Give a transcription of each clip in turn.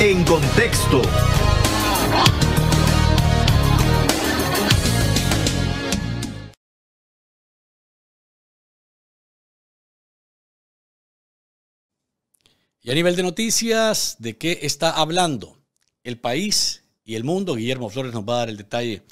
En contexto. Y a nivel de noticias, ¿de qué está hablando el país y el mundo? Guillermo Flores nos va a dar el detalle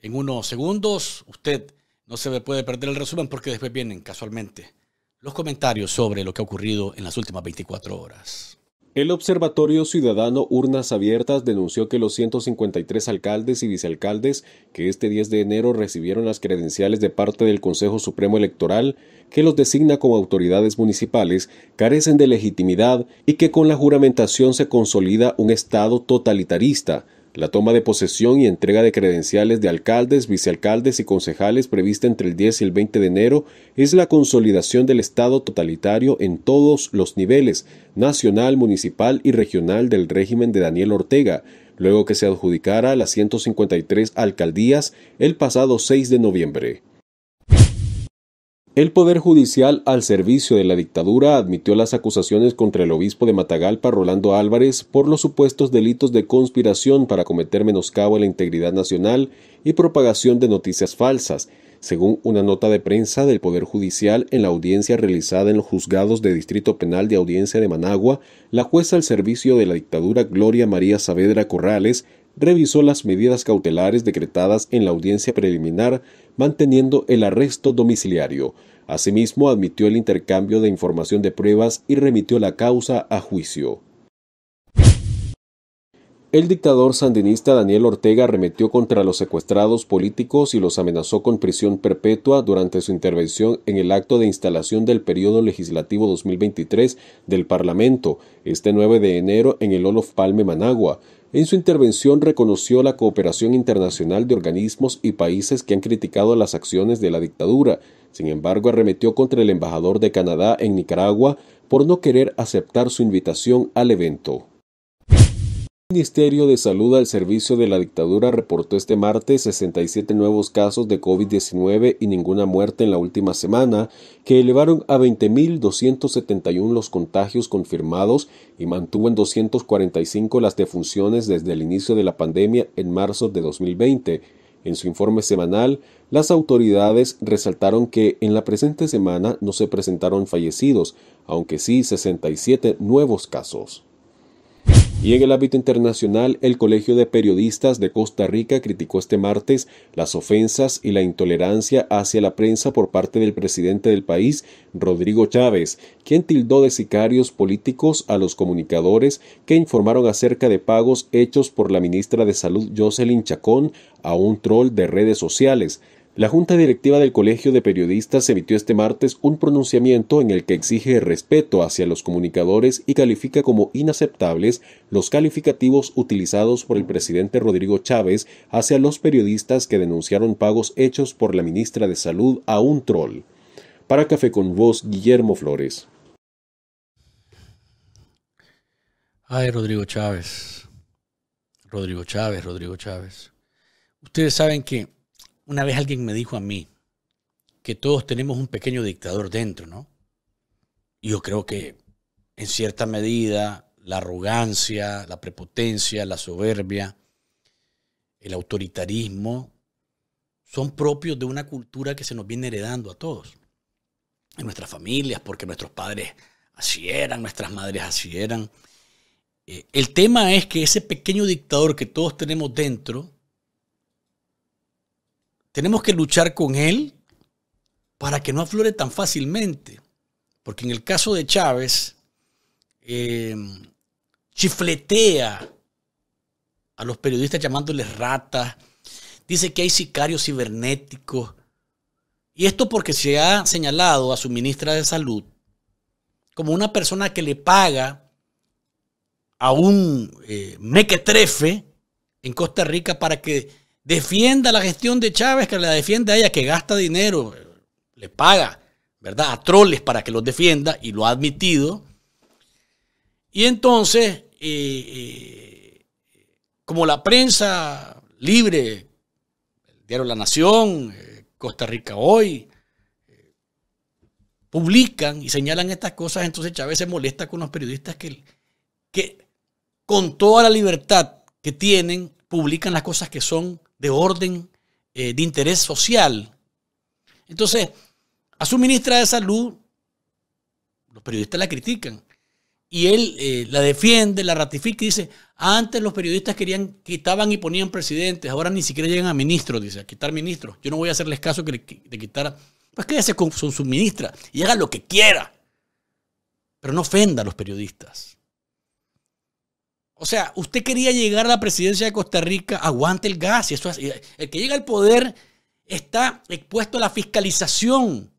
en unos segundos. Usted no se puede perder el resumen porque después vienen casualmente los comentarios sobre lo que ha ocurrido en las últimas 24 horas. El Observatorio Ciudadano Urnas Abiertas denunció que los 153 alcaldes y vicealcaldes que este 10 de enero recibieron las credenciales de parte del Consejo Supremo Electoral, que los designa como autoridades municipales, carecen de legitimidad y que con la juramentación se consolida un Estado totalitarista, la toma de posesión y entrega de credenciales de alcaldes, vicealcaldes y concejales prevista entre el 10 y el 20 de enero es la consolidación del Estado totalitario en todos los niveles, nacional, municipal y regional del régimen de Daniel Ortega, luego que se adjudicara las 153 alcaldías el pasado 6 de noviembre. El Poder Judicial al servicio de la dictadura admitió las acusaciones contra el obispo de Matagalpa, Rolando Álvarez, por los supuestos delitos de conspiración para cometer menoscabo a la integridad nacional y propagación de noticias falsas, según una nota de prensa del Poder Judicial en la audiencia realizada en los juzgados de Distrito Penal de Audiencia de Managua, la jueza al servicio de la dictadura Gloria María Saavedra Corrales revisó las medidas cautelares decretadas en la audiencia preliminar manteniendo el arresto domiciliario. Asimismo, admitió el intercambio de información de pruebas y remitió la causa a juicio. El dictador sandinista Daniel Ortega arremetió contra los secuestrados políticos y los amenazó con prisión perpetua durante su intervención en el acto de instalación del periodo legislativo 2023 del Parlamento, este 9 de enero en el Olof Palme, Managua. En su intervención reconoció la cooperación internacional de organismos y países que han criticado las acciones de la dictadura. Sin embargo, arremetió contra el embajador de Canadá en Nicaragua por no querer aceptar su invitación al evento. El Ministerio de Salud al servicio de la dictadura reportó este martes 67 nuevos casos de COVID-19 y ninguna muerte en la última semana, que elevaron a 20.271 los contagios confirmados y mantuvo en 245 las defunciones desde el inicio de la pandemia en marzo de 2020. En su informe semanal, las autoridades resaltaron que en la presente semana no se presentaron fallecidos, aunque sí 67 nuevos casos. Y en el ámbito internacional, el Colegio de Periodistas de Costa Rica criticó este martes las ofensas y la intolerancia hacia la prensa por parte del presidente del país, Rodrigo Chávez, quien tildó de sicarios políticos a los comunicadores que informaron acerca de pagos hechos por la ministra de Salud Jocelyn Chacón a un troll de redes sociales, la Junta Directiva del Colegio de Periodistas emitió este martes un pronunciamiento en el que exige respeto hacia los comunicadores y califica como inaceptables los calificativos utilizados por el presidente Rodrigo Chávez hacia los periodistas que denunciaron pagos hechos por la ministra de Salud a un troll. Para Café con Voz, Guillermo Flores. Ay, Rodrigo Chávez. Rodrigo Chávez, Rodrigo Chávez. Ustedes saben que una vez alguien me dijo a mí que todos tenemos un pequeño dictador dentro, ¿no? Y yo creo que en cierta medida la arrogancia, la prepotencia, la soberbia, el autoritarismo son propios de una cultura que se nos viene heredando a todos. En nuestras familias, porque nuestros padres así eran, nuestras madres así eran. Eh, el tema es que ese pequeño dictador que todos tenemos dentro tenemos que luchar con él para que no aflore tan fácilmente. Porque en el caso de Chávez, em, chifletea a los periodistas llamándoles ratas, dice que hay sicarios cibernéticos. Y esto porque se ha señalado a su ministra de Salud como una persona que le paga a un eh, mequetrefe en Costa Rica para que defienda la gestión de Chávez, que la defiende a ella, que gasta dinero, le paga, ¿verdad? A troles para que los defienda y lo ha admitido. Y entonces, eh, eh, como la prensa libre, el diario La Nación, eh, Costa Rica Hoy, publican y señalan estas cosas, entonces Chávez se molesta con los periodistas que, que con toda la libertad que tienen, publican las cosas que son de orden eh, de interés social. Entonces, a su ministra de Salud, los periodistas la critican. Y él eh, la defiende, la ratifica y dice, antes los periodistas querían, quitaban y ponían presidentes, ahora ni siquiera llegan a ministros, dice, a quitar ministros. Yo no voy a hacerles caso que le, de quitar, pues quédese con su, ministra y haga lo que quiera. Pero no ofenda a los periodistas. O sea, usted quería llegar a la presidencia de Costa Rica, aguante el gas. Y eso es, el que llega al poder está expuesto a la fiscalización.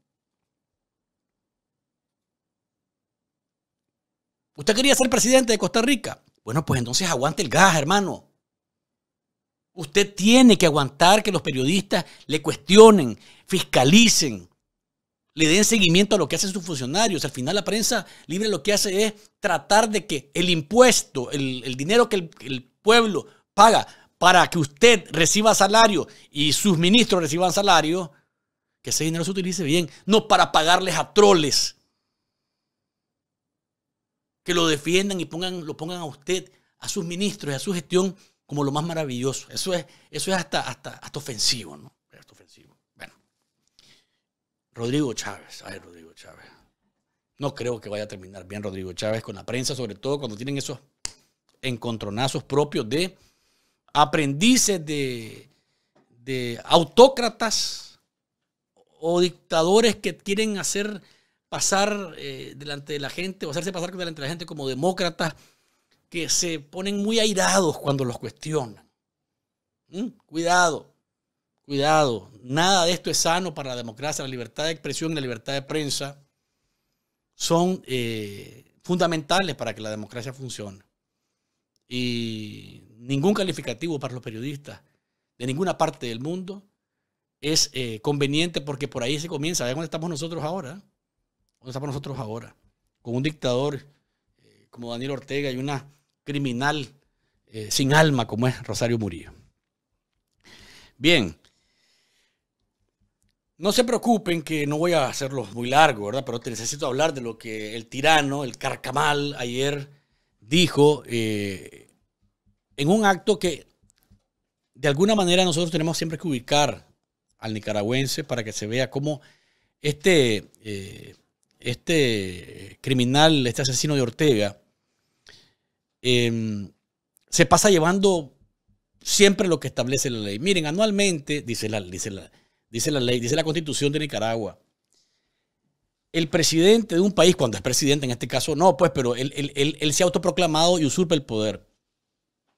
¿Usted quería ser presidente de Costa Rica? Bueno, pues entonces aguante el gas, hermano. Usted tiene que aguantar que los periodistas le cuestionen, fiscalicen, le den seguimiento a lo que hacen sus funcionarios. Al final la prensa libre lo que hace es tratar de que el impuesto, el, dinero que el, pueblo paga para que usted reciba salario y sus ministros reciban salario, que ese dinero se utilice bien, no para pagarles a troles que lo defiendan y pongan, lo pongan a usted, a sus ministros y a su gestión como lo más maravilloso. Eso es, eso es hasta, hasta, hasta ofensivo, ¿no? Rodrigo Chávez. Ay, Rodrigo Chávez. No creo que vaya a terminar bien Rodrigo Chávez con la prensa, sobre todo cuando tienen esos encontronazos propios de aprendices de, autócratas o dictadores que quieren hacer pasar eh, delante de la gente o hacerse pasar delante de la gente como demócratas que se ponen muy airados cuando los cuestionan. ¿Mm? Cuidado. Cuidado, nada de esto es sano para la democracia, la libertad de expresión, la libertad de prensa son eh, fundamentales para que la democracia funcione. Y ningún calificativo para los periodistas de ninguna parte del mundo es eh, conveniente porque por ahí se comienza. dónde estamos nosotros ahora. ¿Dónde estamos nosotros ahora? Con un dictador eh, como Daniel Ortega y una criminal sin alma como es Rosario Murillo. Bien, no se preocupen que no voy a hacerlo muy largo, ¿verdad? Pero te necesito hablar de lo que el tirano, el carcamal, ayer dijo eh, en un acto que de alguna manera nosotros tenemos siempre que ubicar al nicaragüense para que se vea cómo este, eh, este criminal, este asesino de Ortega, em, se pasa llevando siempre lo que establece la ley. Miren, anualmente, dice la, dice la, dice la ley, dice la constitución de Nicaragua. El presidente de un país, cuando es presidente en este caso, no, pues, pero él, se ha autoproclamado y usurpa el poder.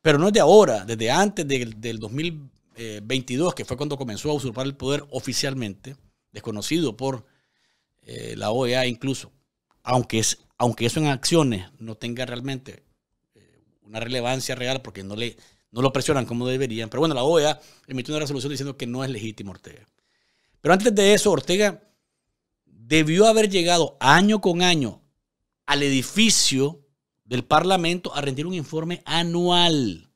Pero no es de ahora, desde antes del, 2022, que fue cuando comenzó a usurpar el poder oficialmente, desconocido por eh, la OEA incluso, aunque, es, aunque eso en acciones no tenga realmente eh, una relevancia real porque no, le, no lo presionan como deberían. Pero bueno, la OEA emitió una resolución diciendo que no es legítimo Ortega. Pero antes de eso, Ortega debió haber llegado año con año al edificio del Parlamento a rendir un informe anual.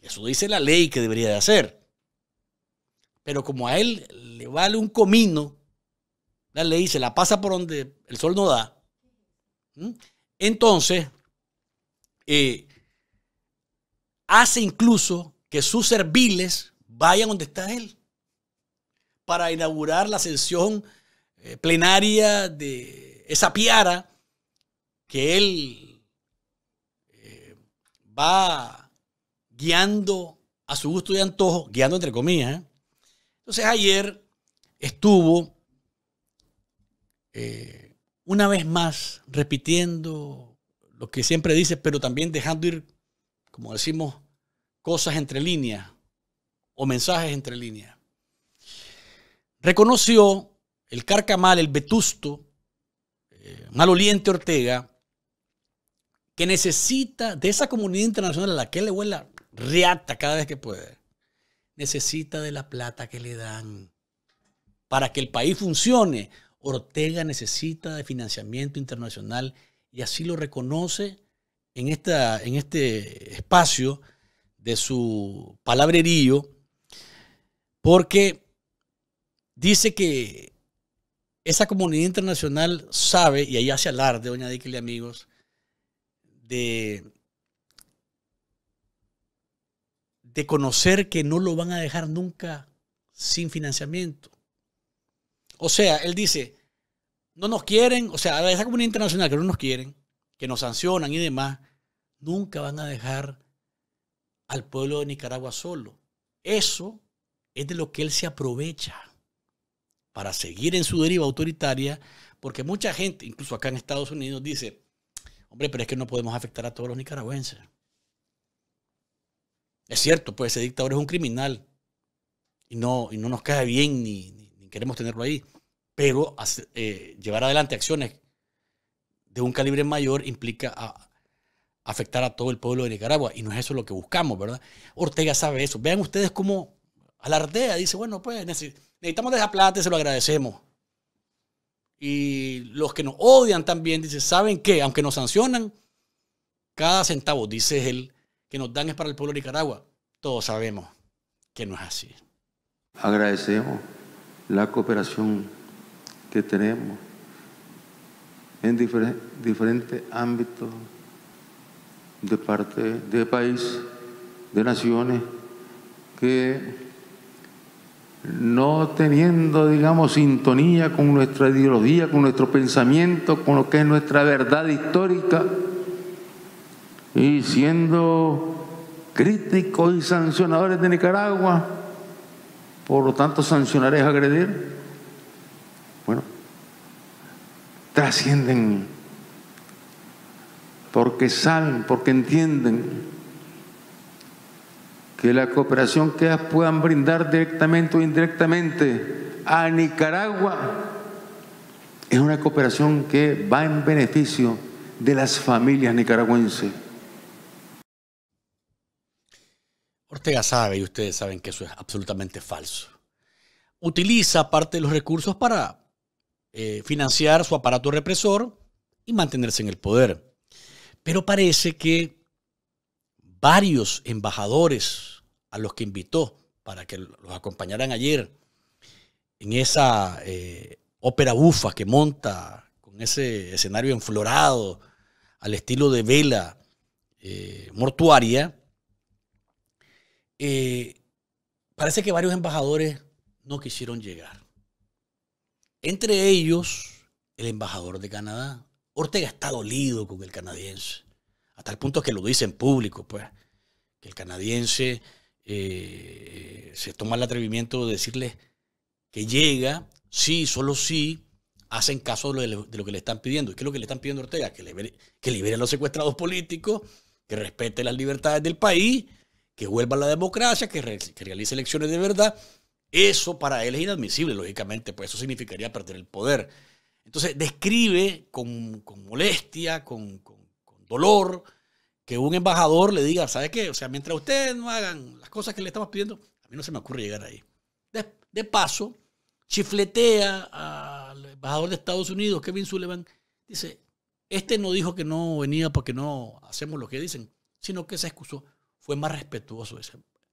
Eso dice la ley que debería de hacer. Pero como a él le vale un comino, la ley se la pasa por donde el sol no da. Entonces, eh, hace incluso que sus serviles vayan donde está él para inaugurar la sesión eh, plenaria de esa piara que él eh, va guiando a su gusto y antojo, guiando entre comillas. ¿eh? Entonces ayer estuvo una vez más repitiendo lo que siempre dice, pero también dejando ir, como decimos, cosas entre líneas o mensajes entre líneas reconoció el carcamal, el vetusto, eh, maloliente Ortega, que necesita de esa comunidad internacional a la que le huela reata cada vez que puede, necesita de la plata que le dan para que el país funcione. Ortega necesita de financiamiento internacional y así lo reconoce en, esta, en este espacio de su palabrerío, porque dice que esa comunidad internacional sabe, y ahí hace alarde, doña Dickel y amigos, de, de conocer que no lo van a dejar nunca sin financiamiento. O sea, él dice, no nos quieren, o sea, esa comunidad internacional que no nos quieren, que nos sancionan y demás, nunca van a dejar al pueblo de Nicaragua solo. Eso es de lo que él se aprovecha para seguir en su deriva autoritaria, porque mucha gente, incluso acá en Estados Unidos, dice, hombre, pero es que no podemos afectar a todos los nicaragüenses. Es cierto, pues ese dictador es un criminal y no, y no nos cae bien ni, queremos tenerlo ahí, pero eh, llevar adelante acciones de un calibre mayor implica afectar a todo el pueblo de Nicaragua y no es eso lo que buscamos, ¿verdad? Ortega sabe eso. Vean ustedes cómo alardea, dice, bueno, pues necesitamos necesitamos de esa plata y se lo agradecemos. Y los que nos odian también, dice, ¿saben qué? Aunque nos sancionan, cada centavo, dice él, que nos dan es para el pueblo de Nicaragua. Todos sabemos que no es así. Agradecemos la cooperación que tenemos en diferentes ámbitos de parte de país, de naciones que no teniendo, digamos, sintonía con nuestra ideología, con nuestro pensamiento, con lo que es nuestra verdad histórica, y siendo críticos y sancionadores de Nicaragua, por lo tanto sancionar es agredir, bueno, trascienden, porque saben, porque entienden que la cooperación que puedan brindar directamente o indirectamente a Nicaragua es una cooperación que va en beneficio de las familias nicaragüenses. Ortega sabe, y ustedes saben que eso es absolutamente falso. Utiliza parte de los recursos para eh, financiar su aparato represor y mantenerse en el poder. Pero parece que varios embajadores a los que invitó para que los acompañaran ayer en esa eh, ópera bufa que monta con ese escenario enflorado al estilo de vela eh, mortuaria, eh, parece que varios embajadores no quisieron llegar. Entre ellos, el embajador de Canadá. Ortega está dolido con el canadiense, hasta el punto que lo dice en público, pues, que el canadiense eh, se toma el atrevimiento de decirles que llega, sí, solo sí, hacen caso de lo, que le están pidiendo. ¿Y qué es lo que le están pidiendo a Ortega? Que libere, a los secuestrados políticos, que respete las libertades del país, que vuelva a la democracia, que, realice elecciones de verdad. Eso para él es inadmisible, lógicamente, pues eso significaría perder el poder. Entonces describe con, molestia, con, con dolor, que un embajador le diga, ¿sabe qué? O sea, mientras ustedes no hagan las cosas que le estamos pidiendo, a mí no se me ocurre llegar ahí. De, paso, chifletea al embajador de Estados Unidos, Kevin Sullivan, dice, este no dijo que no venía porque no hacemos lo que dicen, sino que se excusó. Fue más respetuoso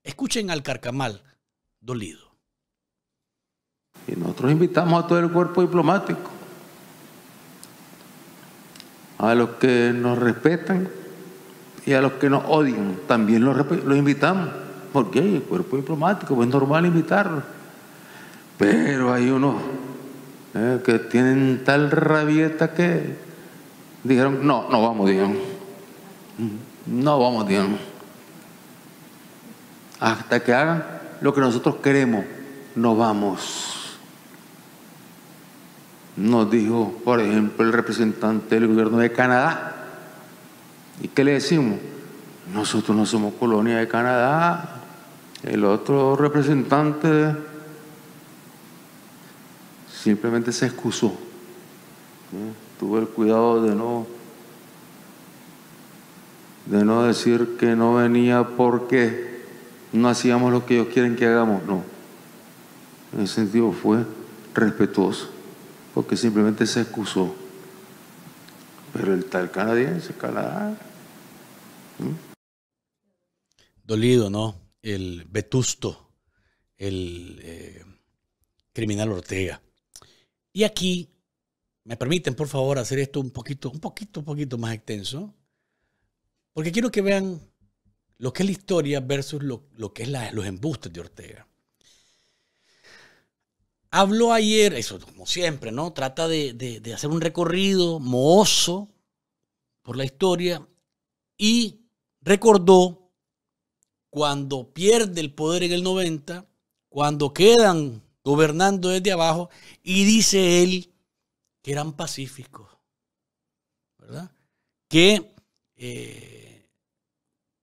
Escuchen al carcamal dolido. Y nosotros invitamos a todo el cuerpo diplomático, a los que nos respetan y a los que nos odian también los, invitamos, porque el cuerpo diplomático, pues es normal invitarlos. Pero hay unos eh, que tienen tal rabieta que dijeron, no, no vamos, Dios. No vamos, digamos Hasta que hagan lo que nosotros queremos, no vamos. Nos dijo, por ejemplo, el representante del gobierno de Canadá, ¿Y qué le decimos? Nosotros no somos colonia de Canadá, el otro representante simplemente se excusó. ¿Eh? Tuve el cuidado de no de no decir que no venía porque no hacíamos lo que ellos quieren que hagamos, no. En ese sentido fue respetuoso, porque simplemente se excusó pero el tal canadiense, Canadá. ¿Mm? Dolido, ¿no? El vetusto, el eh, criminal Ortega. Y aquí, me permiten por favor hacer esto un poquito, un poquito, un poquito más extenso, porque quiero que vean lo que es la historia versus lo, que es los embustes de Ortega. Habló ayer, eso como siempre, ¿no? Trata de, hacer un recorrido mohoso por la historia y recordó cuando pierde el poder en el 90, cuando quedan gobernando desde abajo y dice él que eran pacíficos, ¿verdad? Que eh,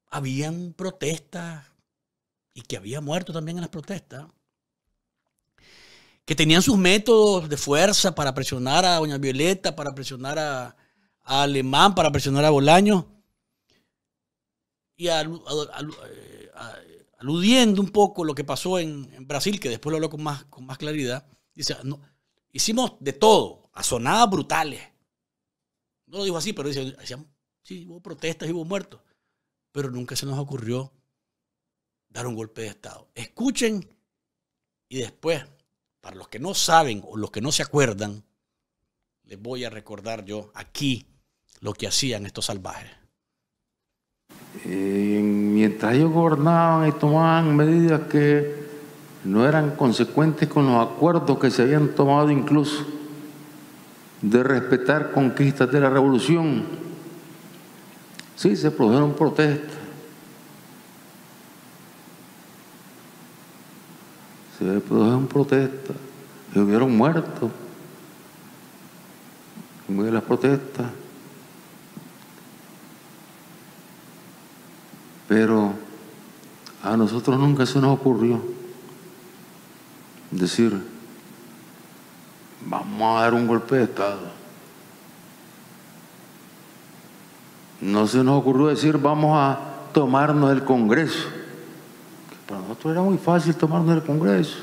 habían protestas y que había muerto también en las protestas que tenían sus métodos de fuerza para presionar a Doña Violeta, para presionar a, Alemán, para presionar a Bolaño. Y eh, aludiendo un poco lo que pasó en, Brasil, que después lo habló con más, con más claridad, dice, hicimos de todo, a sonadas brutales. No lo dijo así, pero dice, sí, hubo protestas y hubo muertos, pero nunca se nos ocurrió dar un golpe de Estado. Escuchen y después para los que no saben o los que no se acuerdan, les voy a recordar yo aquí lo que hacían estos salvajes. Eh, mientras ellos gobernaban y tomaban medidas que no eran consecuentes con los acuerdos que se habían tomado incluso de respetar conquistas de la revolución, sí se produjeron protestas se produjeron protestas, se hubieron muertos en de las protestas. Pero a nosotros nunca se nos ocurrió decir, vamos a dar un golpe de Estado. No se nos ocurrió decir, vamos a tomarnos el Congreso. Para nosotros era muy fácil tomarnos el Congreso.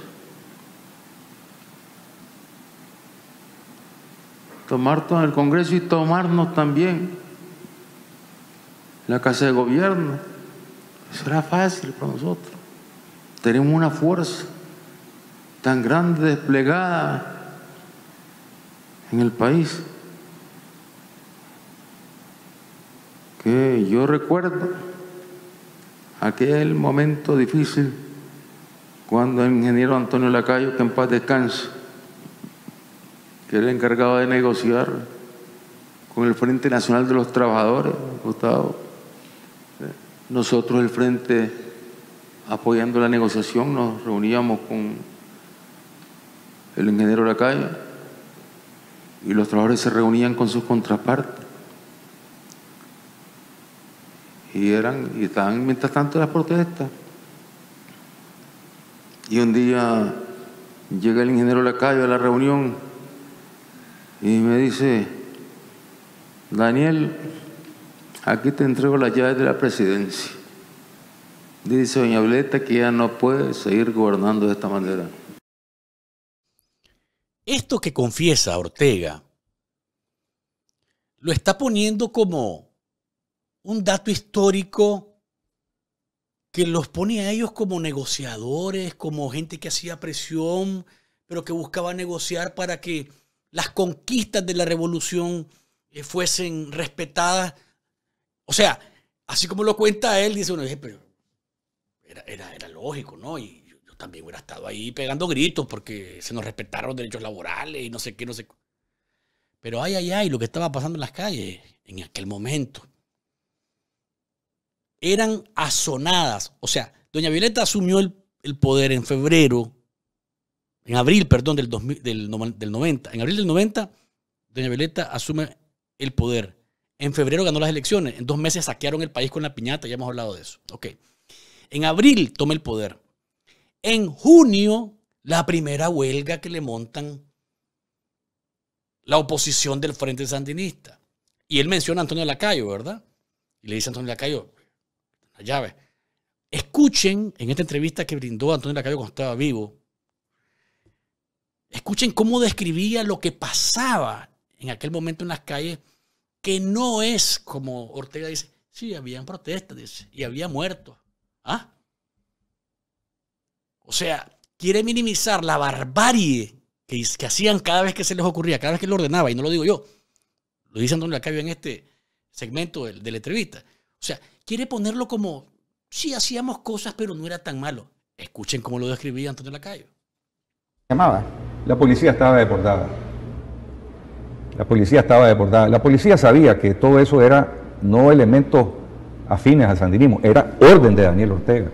Tomarnos el Congreso y tomarnos también la Casa de Gobierno. Eso era fácil para nosotros. Tenemos una fuerza tan grande desplegada en el país. Que yo recuerdo aquel momento difícil cuando el ingeniero Antonio Lacayo, que en paz descanse, que era encargado de negociar con el Frente Nacional de los Trabajadores, Gustavo, nosotros el Frente apoyando la negociación nos reuníamos con el ingeniero Lacayo y los trabajadores se reunían con sus contrapartes Y, eran, y estaban mientras tanto las protestas. Y un día llega el ingeniero Lacayo a la reunión y me dice, Daniel, aquí te entrego las llaves de la presidencia. Dice doña Violeta que ya no puede seguir gobernando de esta manera. Esto que confiesa Ortega lo está poniendo como un dato histórico que los pone a ellos como negociadores, como gente que hacía presión, pero que buscaba negociar para que las conquistas de la revolución eh, fuesen respetadas. O sea, así como lo cuenta él, dice uno, eh, pero era, lógico, ¿no? Y yo, también hubiera estado ahí pegando gritos porque se nos respetaron derechos laborales y no sé qué, no sé. Pero ay, ay, ay, lo que estaba pasando en las calles en aquel momento eran asonadas, O sea, doña Violeta asumió el, poder en febrero, en abril, perdón, del, del, 90. En abril del 90, doña Violeta asume el poder. En febrero ganó las elecciones. En dos meses saquearon el país con la piñata. Ya hemos hablado de eso. Ok. En abril toma el poder. En junio, la primera huelga que le montan la oposición del Frente Sandinista. Y él menciona a Antonio Lacayo, ¿verdad? Y le dice a Antonio Lacayo, la llave. Escuchen en esta entrevista que brindó Antonio Lacayo cuando estaba vivo, escuchen cómo describía lo que pasaba en aquel momento en las calles, que no es como Ortega dice, sí, habían protestas, y había muertos. ¿Ah? O sea, quiere minimizar la barbarie que, que, hacían cada vez que se les ocurría, cada vez que lo ordenaba, y no lo digo yo, lo dice Antonio Lacayo en este segmento de, de la entrevista. O sea, quiere ponerlo como, si hacíamos cosas, pero no era tan malo. Escuchen cómo lo describía Antonio Lacayo. Llamaba. La policía estaba deportada. La policía estaba deportada. La policía sabía que todo eso era no elementos afines al sandinismo, era orden de Daniel Ortega.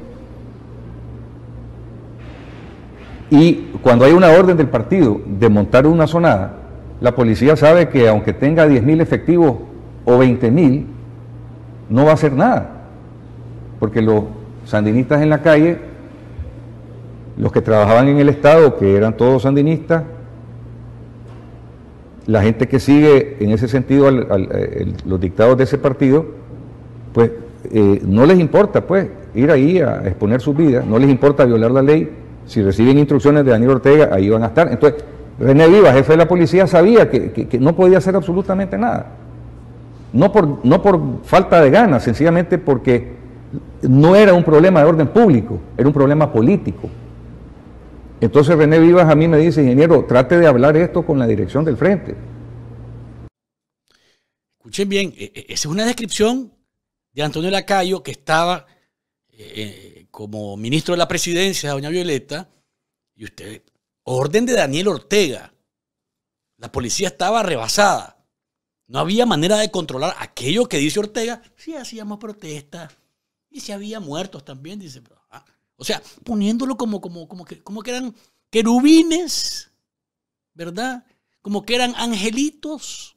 Y cuando hay una orden del partido de montar una sonada, la policía sabe que aunque tenga 10.000 efectivos o 20.000, no va a hacer nada, porque los sandinistas en la calle, los que trabajaban en el Estado, que eran todos sandinistas, la gente que sigue en ese sentido eh, los dictados de ese partido, pues eh, no les importa pues ir ahí a exponer sus vidas, no les importa violar la ley, si reciben instrucciones de Daniel Ortega, ahí van a estar. Entonces, René Viva, jefe de la policía, sabía que no podía hacer absolutamente nada no por, no por falta de ganas, sencillamente porque no era un problema de orden público, era un problema político. Entonces René Vivas a mí me dice, ingeniero, trate de hablar esto con la dirección del frente. Escuchen bien, e, e, esa es una descripción de Antonio Lacayo que estaba eh, eh, como ministro de la presidencia, doña Violeta, y usted, orden de Daniel Ortega. La policía estaba rebasada. No había manera de controlar aquello que dice Ortega. Sí hacíamos protestas. Y si había muertos también, dice. Ah, o sea, poniéndolo como, como, como, que, como que eran querubines, ¿verdad? Como que eran angelitos.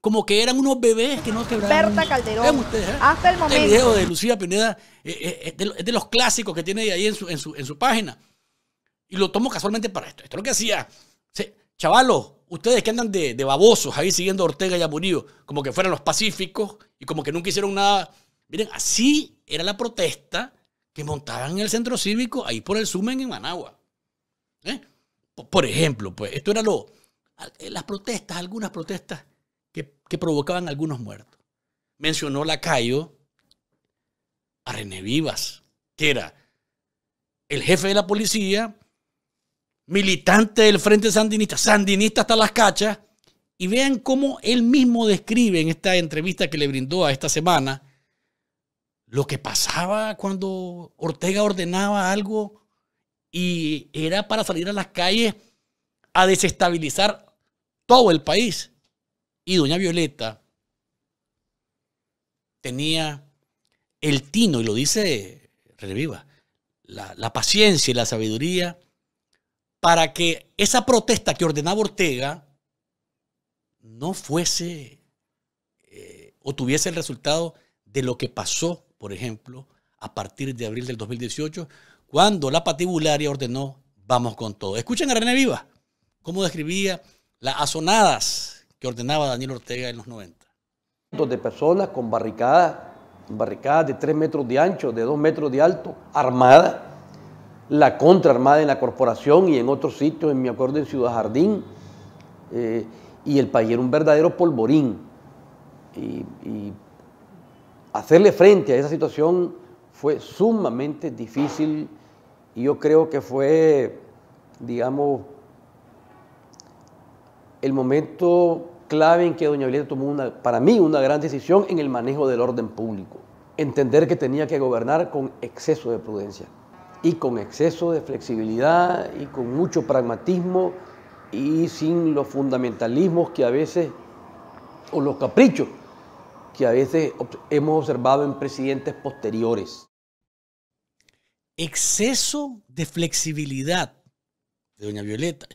Como que eran unos bebés que no quebraron. Berta Calderón. Ustedes, ¿eh? Hasta el momento. de Lucía Pineda eh, eh, es de los clásicos que tiene ahí en su, página. Y lo tomo casualmente para esto. Esto es lo que hacía. Se, chavalos, ustedes que andan de, babosos ahí siguiendo a Ortega y a como que fueran los pacíficos y como que nunca hicieron nada. Miren, así era la protesta que montaban en el centro cívico ahí por el Sumen en Managua. ¿eh? Por ejemplo, pues esto era lo, eh, las protestas, algunas protestas que, que provocaban algunos muertos. Mencionó Lacayo a René Vivas, que era el jefe de la policía militante del Frente Sandinista, sandinista hasta las cachas, y vean cómo él mismo describe en esta entrevista que le brindó a esta semana lo que pasaba cuando Ortega ordenaba algo y era para salir a las calles a desestabilizar todo el país. Y doña Violeta tenía el tino, y lo dice Reviva, la, la paciencia y la sabiduría para que esa protesta que ordenaba Ortega no fuese eh, o tuviese el resultado de lo que pasó, por ejemplo, a partir de abril del 2018, cuando la patibularia ordenó vamos con todo. Escuchen a René Viva, cómo describía las azonadas que ordenaba Daniel Ortega en los 90. De personas con barricadas, barricadas de 3 metros de ancho, de 2 metros de alto, armadas la contra armada en la corporación y en otros sitios, en mi acuerdo en Ciudad Jardín, eh, y el país era un verdadero polvorín. Y, hacerle frente a esa situación fue sumamente difícil y yo creo que fue, digamos, el momento clave en que doña Violeta tomó para mí una gran decisión en el manejo del orden público. Entender que tenía que gobernar con exceso de prudencia y con exceso de flexibilidad y con mucho pragmatismo y sin los fundamentalismos que a veces, o los caprichos que a veces hemos observado en presidentes posteriores. Exceso de flexibilidad doña Violeta.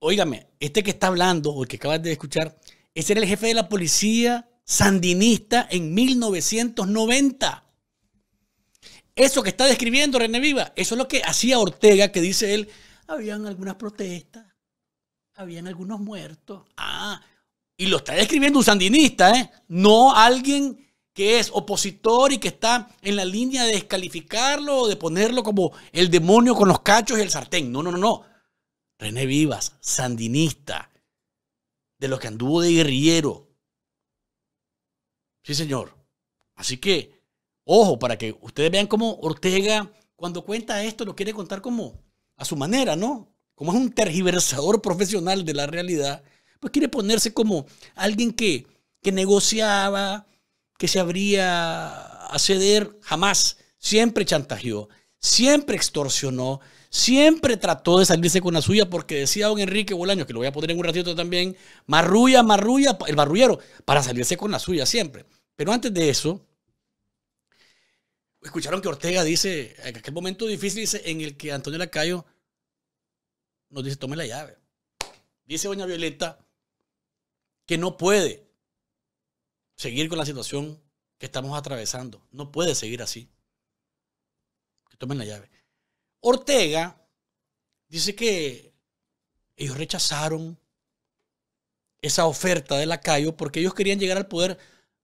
Óigame, este que está hablando o el que acabas de escuchar, ese era el jefe de la policía sandinista en 1990. Eso que está describiendo René Viva, eso es lo que hacía Ortega, que dice él, habían algunas protestas, habían algunos muertos. Ah, y lo está describiendo un sandinista, ¿eh? No alguien que es opositor y que está en la línea de descalificarlo o de ponerlo como el demonio con los cachos y el sartén. No, no, no, no. René Vivas, sandinista, de los que anduvo de guerrillero. Sí, señor. Así que Ojo, para que ustedes vean cómo Ortega, cuando cuenta esto, lo quiere contar como a su manera, ¿no? Como es un tergiversador profesional de la realidad, pues quiere ponerse como alguien que, que negociaba, que se habría a ceder, jamás, siempre chantajeó, siempre extorsionó, siempre trató de salirse con la suya porque decía don Enrique Bolaños, que lo voy a poner en un ratito también, marrulla, marrulla, el barrullero, para salirse con la suya siempre. Pero antes de eso, escucharon que Ortega dice, en aquel momento difícil, dice, en el que Antonio Lacayo nos dice, tome la llave. Dice doña Violeta que no puede seguir con la situación que estamos atravesando. No puede seguir así. Que tomen la llave. Ortega dice que ellos rechazaron esa oferta de Lacayo porque ellos querían llegar al poder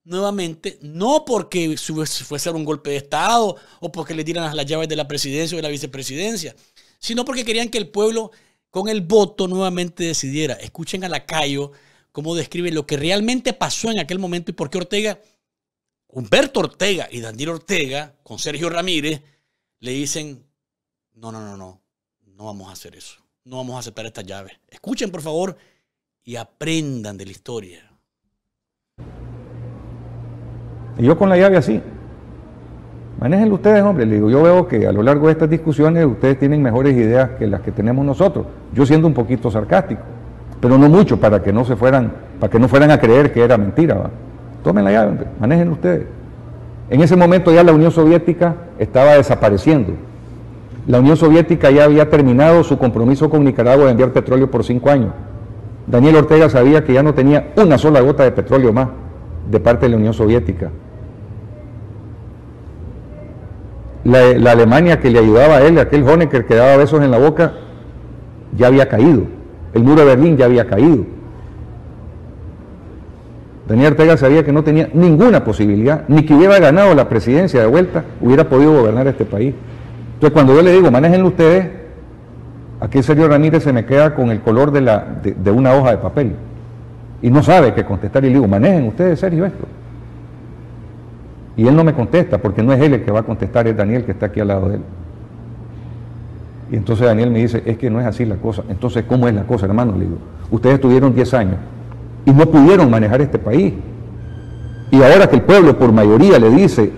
nuevamente, no porque fuese un golpe de Estado o porque le dieran las llaves de la presidencia o de la vicepresidencia, sino porque querían que el pueblo con el voto nuevamente decidiera. Escuchen a Lacayo cómo describe lo que realmente pasó en aquel momento y por qué Ortega, Humberto Ortega y Daniel Ortega, con Sergio Ramírez, le dicen, no, no, no, no, no vamos a hacer eso, no vamos a aceptar estas llaves. Escuchen, por favor, y aprendan de la historia. Y yo con la llave así. manejen ustedes, hombre. Le digo, yo veo que a lo largo de estas discusiones ustedes tienen mejores ideas que las que tenemos nosotros. Yo siendo un poquito sarcástico, pero no mucho para que no se fueran, para que no fueran a creer que era mentira. Tomen la llave, hombre. Manéjenlo ustedes. En ese momento ya la Unión Soviética estaba desapareciendo. La Unión Soviética ya había terminado su compromiso con Nicaragua de enviar petróleo por cinco años. Daniel Ortega sabía que ya no tenía una sola gota de petróleo más de parte de la Unión Soviética. La, Alemania que le ayudaba a él, aquel Honecker que daba besos en la boca, ya había caído. El muro de Berlín ya había caído. Daniel Ortega sabía que no tenía ninguna posibilidad, ni que hubiera ganado la presidencia de vuelta, hubiera podido gobernar este país. Entonces cuando yo le digo, manéjenlo ustedes, aquí Sergio Ramírez se me queda con el color de una hoja de papel y no sabe qué contestar y le digo, manejen ustedes, serio esto. Y él no me contesta porque no es él el que va a contestar, es Daniel que está aquí al lado de él. Y entonces Daniel me dice, es que no es así la cosa. Entonces, ¿cómo es la cosa, hermano? Le digo, ustedes tuvieron 10 años y no pudieron manejar este país. Y ahora que el pueblo por mayoría le dice,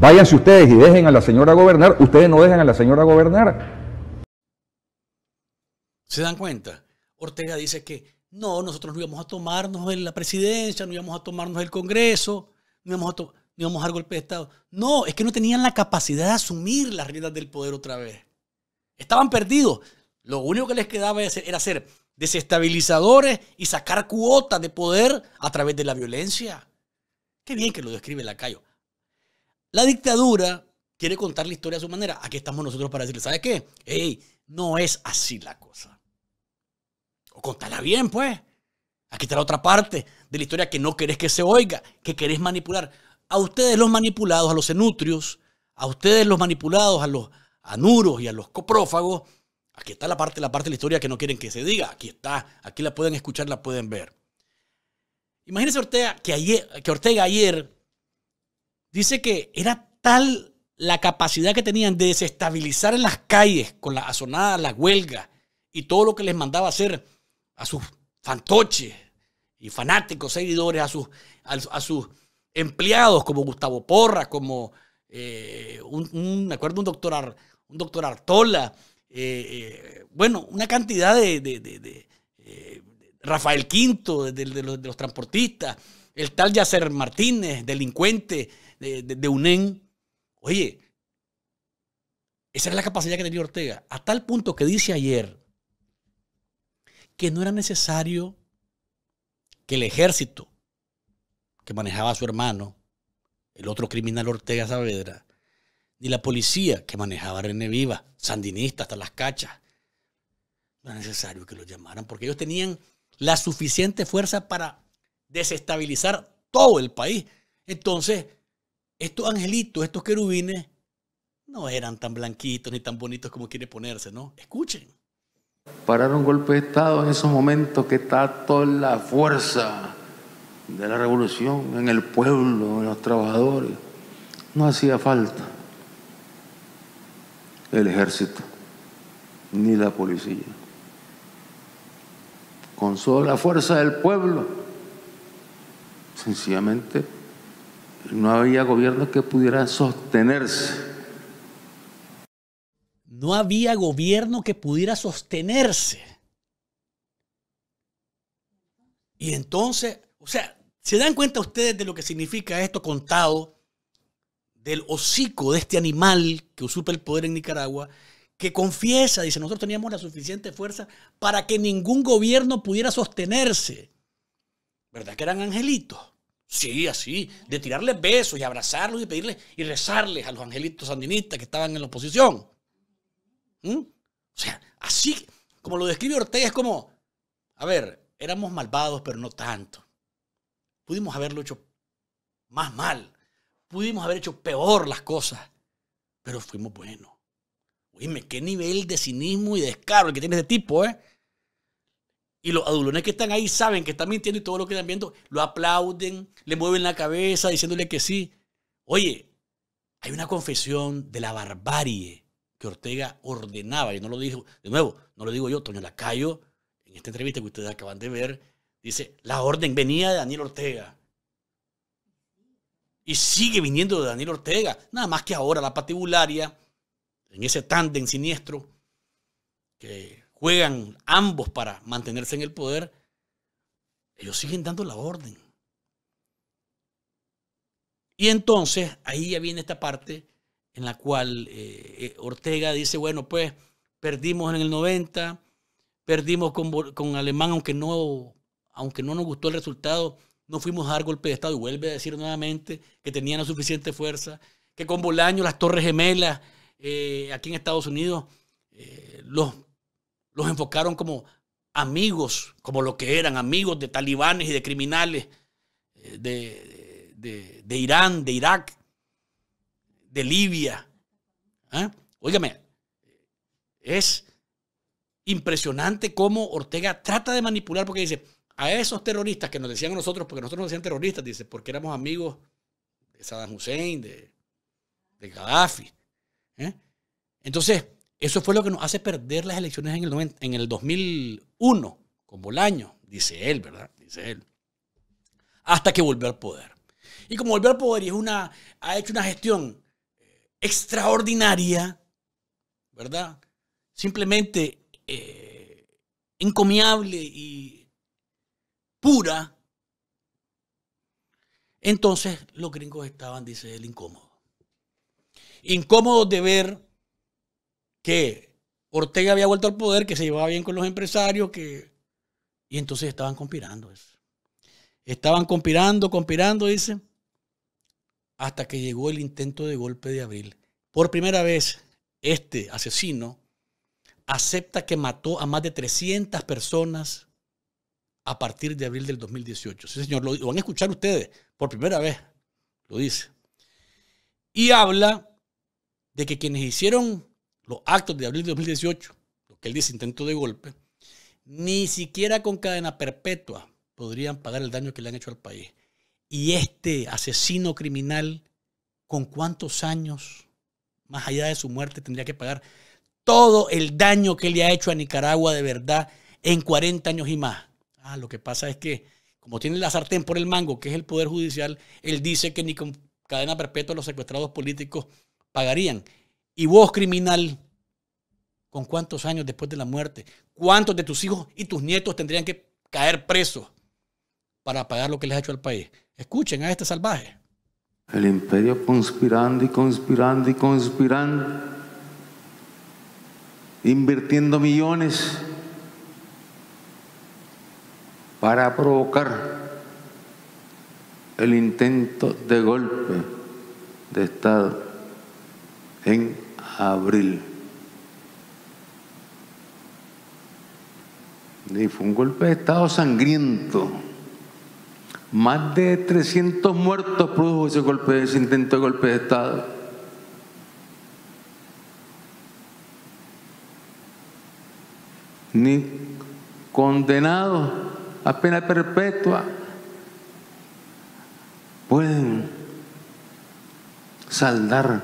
váyanse ustedes y dejen a la señora gobernar, ustedes no dejan a la señora gobernar. ¿Se dan cuenta? Ortega dice que no, nosotros no íbamos a tomarnos la presidencia, no íbamos a tomarnos el Congreso, no íbamos a, íbamos dar golpe de Estado. No, es que no tenían la capacidad de asumir las riendas del poder otra vez. Estaban perdidos. Lo único que les quedaba era ser desestabilizadores y sacar cuotas de poder a través de la violencia. Qué bien que lo describe Lacayo. La dictadura quiere contar la historia a su manera. Aquí estamos nosotros para decirle, ¿sabe qué? Ey, no es así la cosa. O contala bien, pues. Aquí está la otra parte de la historia que no querés que se oiga, que querés manipular. A ustedes los manipulados, a los enutrios, a ustedes los manipulados, a los anuros y a los coprófagos. Aquí está la parte, la parte de la historia que no quieren que se diga. Aquí está, aquí la pueden escuchar, la pueden ver. Imagínense Ortega, que, ayer, que Ortega ayer dice que era tal la capacidad que tenían de desestabilizar en las calles con la azonada, la huelga y todo lo que les mandaba hacer a sus fantoches y fanáticos, seguidores, a sus, a, sus empleados como Gustavo Porra, como eh, un, me acuerdo un doctor, un Artola, eh, eh, bueno, una cantidad de, Rafael V, de, los, transportistas, el tal Yacer Martínez, delincuente de, UNEN. Oye, esa es la capacidad que tenía Ortega, a tal punto que dice ayer que no era necesario que el ejército que manejaba a su hermano, el otro criminal Ortega Saavedra, ni la policía que manejaba a René Viva, sandinista hasta las cachas, no era necesario que los llamaran porque ellos tenían la suficiente fuerza para desestabilizar todo el país. Entonces, estos angelitos, estos querubines, no eran tan blanquitos ni tan bonitos como quiere ponerse, ¿no? Escuchen parar un golpe de Estado en esos momentos que está toda la fuerza de la revolución en el pueblo, en los trabajadores. No hacía falta el ejército ni la policía. Con solo la fuerza del pueblo, sencillamente no había gobierno que pudiera sostenerse no había gobierno que pudiera sostenerse. Y entonces, o sea, ¿se dan cuenta ustedes de lo que significa esto contado? Del hocico de este animal que usurpa el poder en Nicaragua, que confiesa, dice, nosotros teníamos la suficiente fuerza para que ningún gobierno pudiera sostenerse. ¿Verdad que eran angelitos? Sí, así, de tirarles besos y abrazarlos y pedirles y rezarles a los angelitos sandinistas que estaban en la oposición. ¿Mm? O sea, así como lo describe Ortega, es como, a ver, éramos malvados, pero no tanto. Pudimos haberlo hecho más mal. Pudimos haber hecho peor las cosas, pero fuimos buenos. Oíme, qué nivel de cinismo y descaro el que tiene ese tipo, ¿eh? Y los adulones que están ahí saben que están mintiendo y todo lo que están viendo, lo aplauden, le mueven la cabeza diciéndole que sí. Oye, hay una confesión de la barbarie que Ortega ordenaba, y no lo dijo, de nuevo, no lo digo yo, Toño Lacayo, en esta entrevista que ustedes acaban de ver, dice, la orden venía de Daniel Ortega. Y sigue viniendo de Daniel Ortega, nada más que ahora la patibularia, en ese tándem siniestro, que juegan ambos para mantenerse en el poder, ellos siguen dando la orden. Y entonces ahí ya viene esta parte en la cual eh, eh, Ortega dice, bueno, pues perdimos en el 90, perdimos con, Alemán, aunque no, aunque no nos gustó el resultado, no fuimos a dar golpe de Estado. Y vuelve a decir nuevamente que tenían la suficiente fuerza, que con Bolaño, las Torres Gemelas, eh, aquí en Estados Unidos, los, los enfocaron como amigos, como lo que eran, amigos de talibanes y de criminales de Irán, de Irak, de Libia. Oigame, ¿ah? es impresionante cómo Ortega trata de manipular porque dice, a esos terroristas que nos decían a nosotros, porque nosotros nos decían terroristas, dice, porque éramos amigos de Saddam Hussein, de, de Gaddafi. ¿eh? Entonces, eso fue lo que nos hace perder las elecciones en el, en el 2001 con Bolaño, dice él, ¿verdad? Dice él. Hasta que volvió al poder. Y como volvió al poder y es una, ha hecho una gestión extraordinaria, ¿verdad? Simplemente eh, encomiable y pura. Entonces los gringos estaban, dice él, incómodos. Incómodos de ver que Ortega había vuelto al poder, que se llevaba bien con los empresarios, que... Y entonces estaban conspirando eso. Estaban conspirando, conspirando, dice hasta que llegó el intento de golpe de abril. Por primera vez, este asesino acepta que mató a más de 300 personas a partir de abril del 2018. Sí, señor, lo, van a escuchar ustedes por primera vez, lo dice. Y habla de que quienes hicieron los actos de abril de 2018, lo que él dice intento de golpe, ni siquiera con cadena perpetua podrían pagar el daño que le han hecho al país. Y este asesino criminal, ¿con cuántos años, más allá de su muerte, tendría que pagar todo el daño que le ha hecho a Nicaragua de verdad en 40 años y más? Ah, lo que pasa es que, como tiene la sartén por el mango, que es el Poder Judicial, él dice que ni con cadena perpetua los secuestrados políticos pagarían. Y vos, criminal, ¿con cuántos años después de la muerte? ¿Cuántos de tus hijos y tus nietos tendrían que caer presos para pagar lo que les ha hecho al país? Escuchen a este salvaje. El imperio conspirando y conspirando y conspirando, invirtiendo millones para provocar el intento de golpe de Estado en abril. Y fue un golpe de Estado sangriento. Más de 300 muertos produjo ese, golpe, ese intento de golpe de Estado. Ni condenados a pena perpetua pueden saldar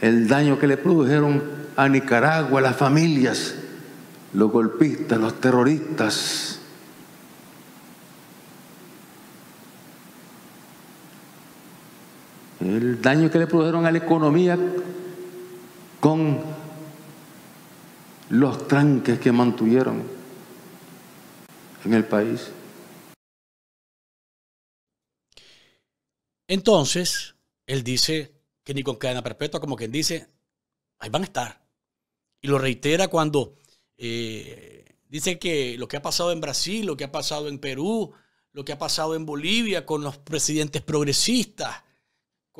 el daño que le produjeron a Nicaragua, a las familias, los golpistas, los terroristas. el daño que le produjeron a la economía con los tranques que mantuvieron en el país. Entonces, él dice que ni con cadena perpetua, como quien dice, ahí van a estar. Y lo reitera cuando eh, dice que lo que ha pasado en Brasil, lo que ha pasado en Perú, lo que ha pasado en Bolivia con los presidentes progresistas,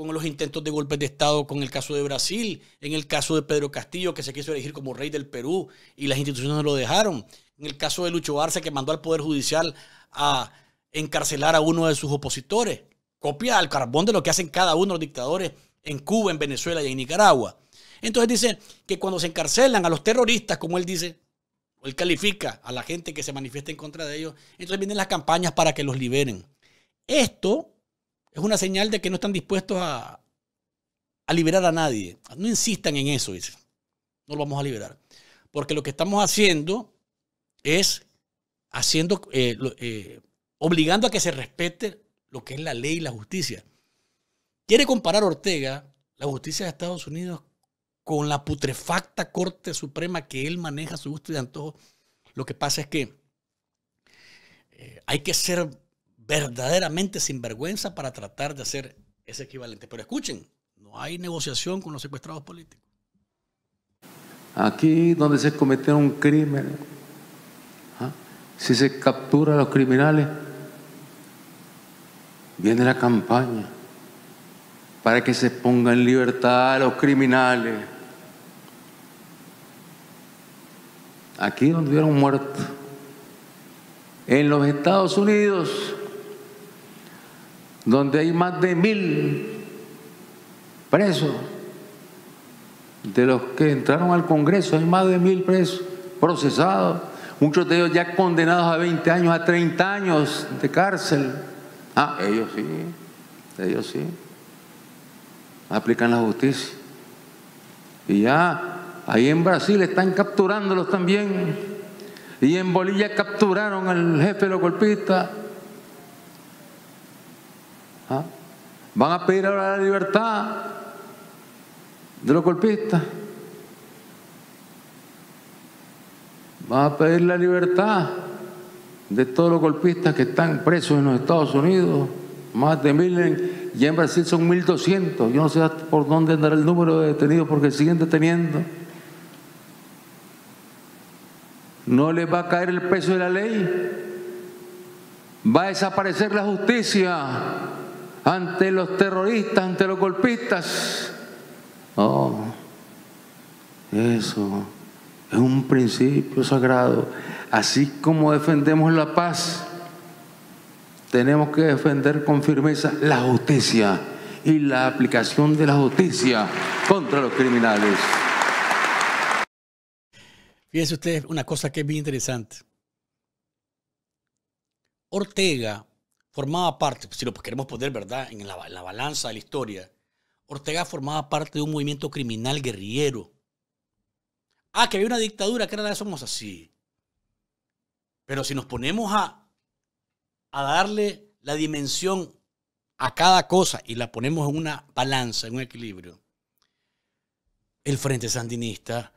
con los intentos de golpes de Estado, con el caso de Brasil, en el caso de Pedro Castillo, que se quiso elegir como rey del Perú y las instituciones no lo dejaron, en el caso de Lucho Arce, que mandó al Poder Judicial a encarcelar a uno de sus opositores. Copia al carbón de lo que hacen cada uno de los dictadores en Cuba, en Venezuela y en Nicaragua. Entonces dice que cuando se encarcelan a los terroristas, como él dice, o él califica a la gente que se manifiesta en contra de ellos, entonces vienen las campañas para que los liberen. Esto es una señal de que no están dispuestos a, liberar a nadie. No insistan en eso, dice. No lo vamos a liberar. Porque lo que estamos haciendo es haciendo, eh, eh, obligando a que se respete lo que es la ley y la justicia. Quiere comparar Ortega la justicia de Estados Unidos con la putrefacta Corte Suprema que él maneja a su gusto y antojo. Lo que pasa es que eh, hay que ser verdaderamente sinvergüenza para tratar de hacer ese equivalente. Pero escuchen, no hay negociación con los secuestrados políticos. Aquí donde se cometió un crimen ¿ah? si se captura a los criminales, viene la campaña para que se ponga en libertad a los criminales. Aquí donde hubieron muertos. En los Estados Unidos donde hay más de mil presos. De los que entraron al Congreso, hay más de mil presos procesados, muchos de ellos ya condenados a 20 años, a 30 años de cárcel. Ah, ellos sí, ellos sí. Aplican la justicia. Y ya, ahí en Brasil están capturándolos también. Y en Bolivia capturaron al jefe de los golpistas ¿Ah? Van a pedir ahora la libertad de los golpistas. Van a pedir la libertad de todos los golpistas que están presos en los Estados Unidos, más de mil, y en Brasil son mil doscientos Yo no sé por dónde andará el número de detenidos porque siguen deteniendo. No les va a caer el peso de la ley. Va a desaparecer la justicia ante los terroristas, ante los golpistas. Oh, eso es un principio sagrado. Así como defendemos la paz, tenemos que defender con firmeza la justicia y la aplicación de la justicia contra los criminales. Fíjense ustedes una cosa que es bien interesante. Ortega formaba parte, si lo queremos poner, ¿verdad?, en la, balanza de la historia, Ortega formaba parte de un movimiento criminal guerrillero. Ah, que había una dictadura, que era la así. Pero si nos ponemos a, a darle la dimensión a cada cosa y la ponemos en una balanza, en un equilibrio, el Frente Sandinista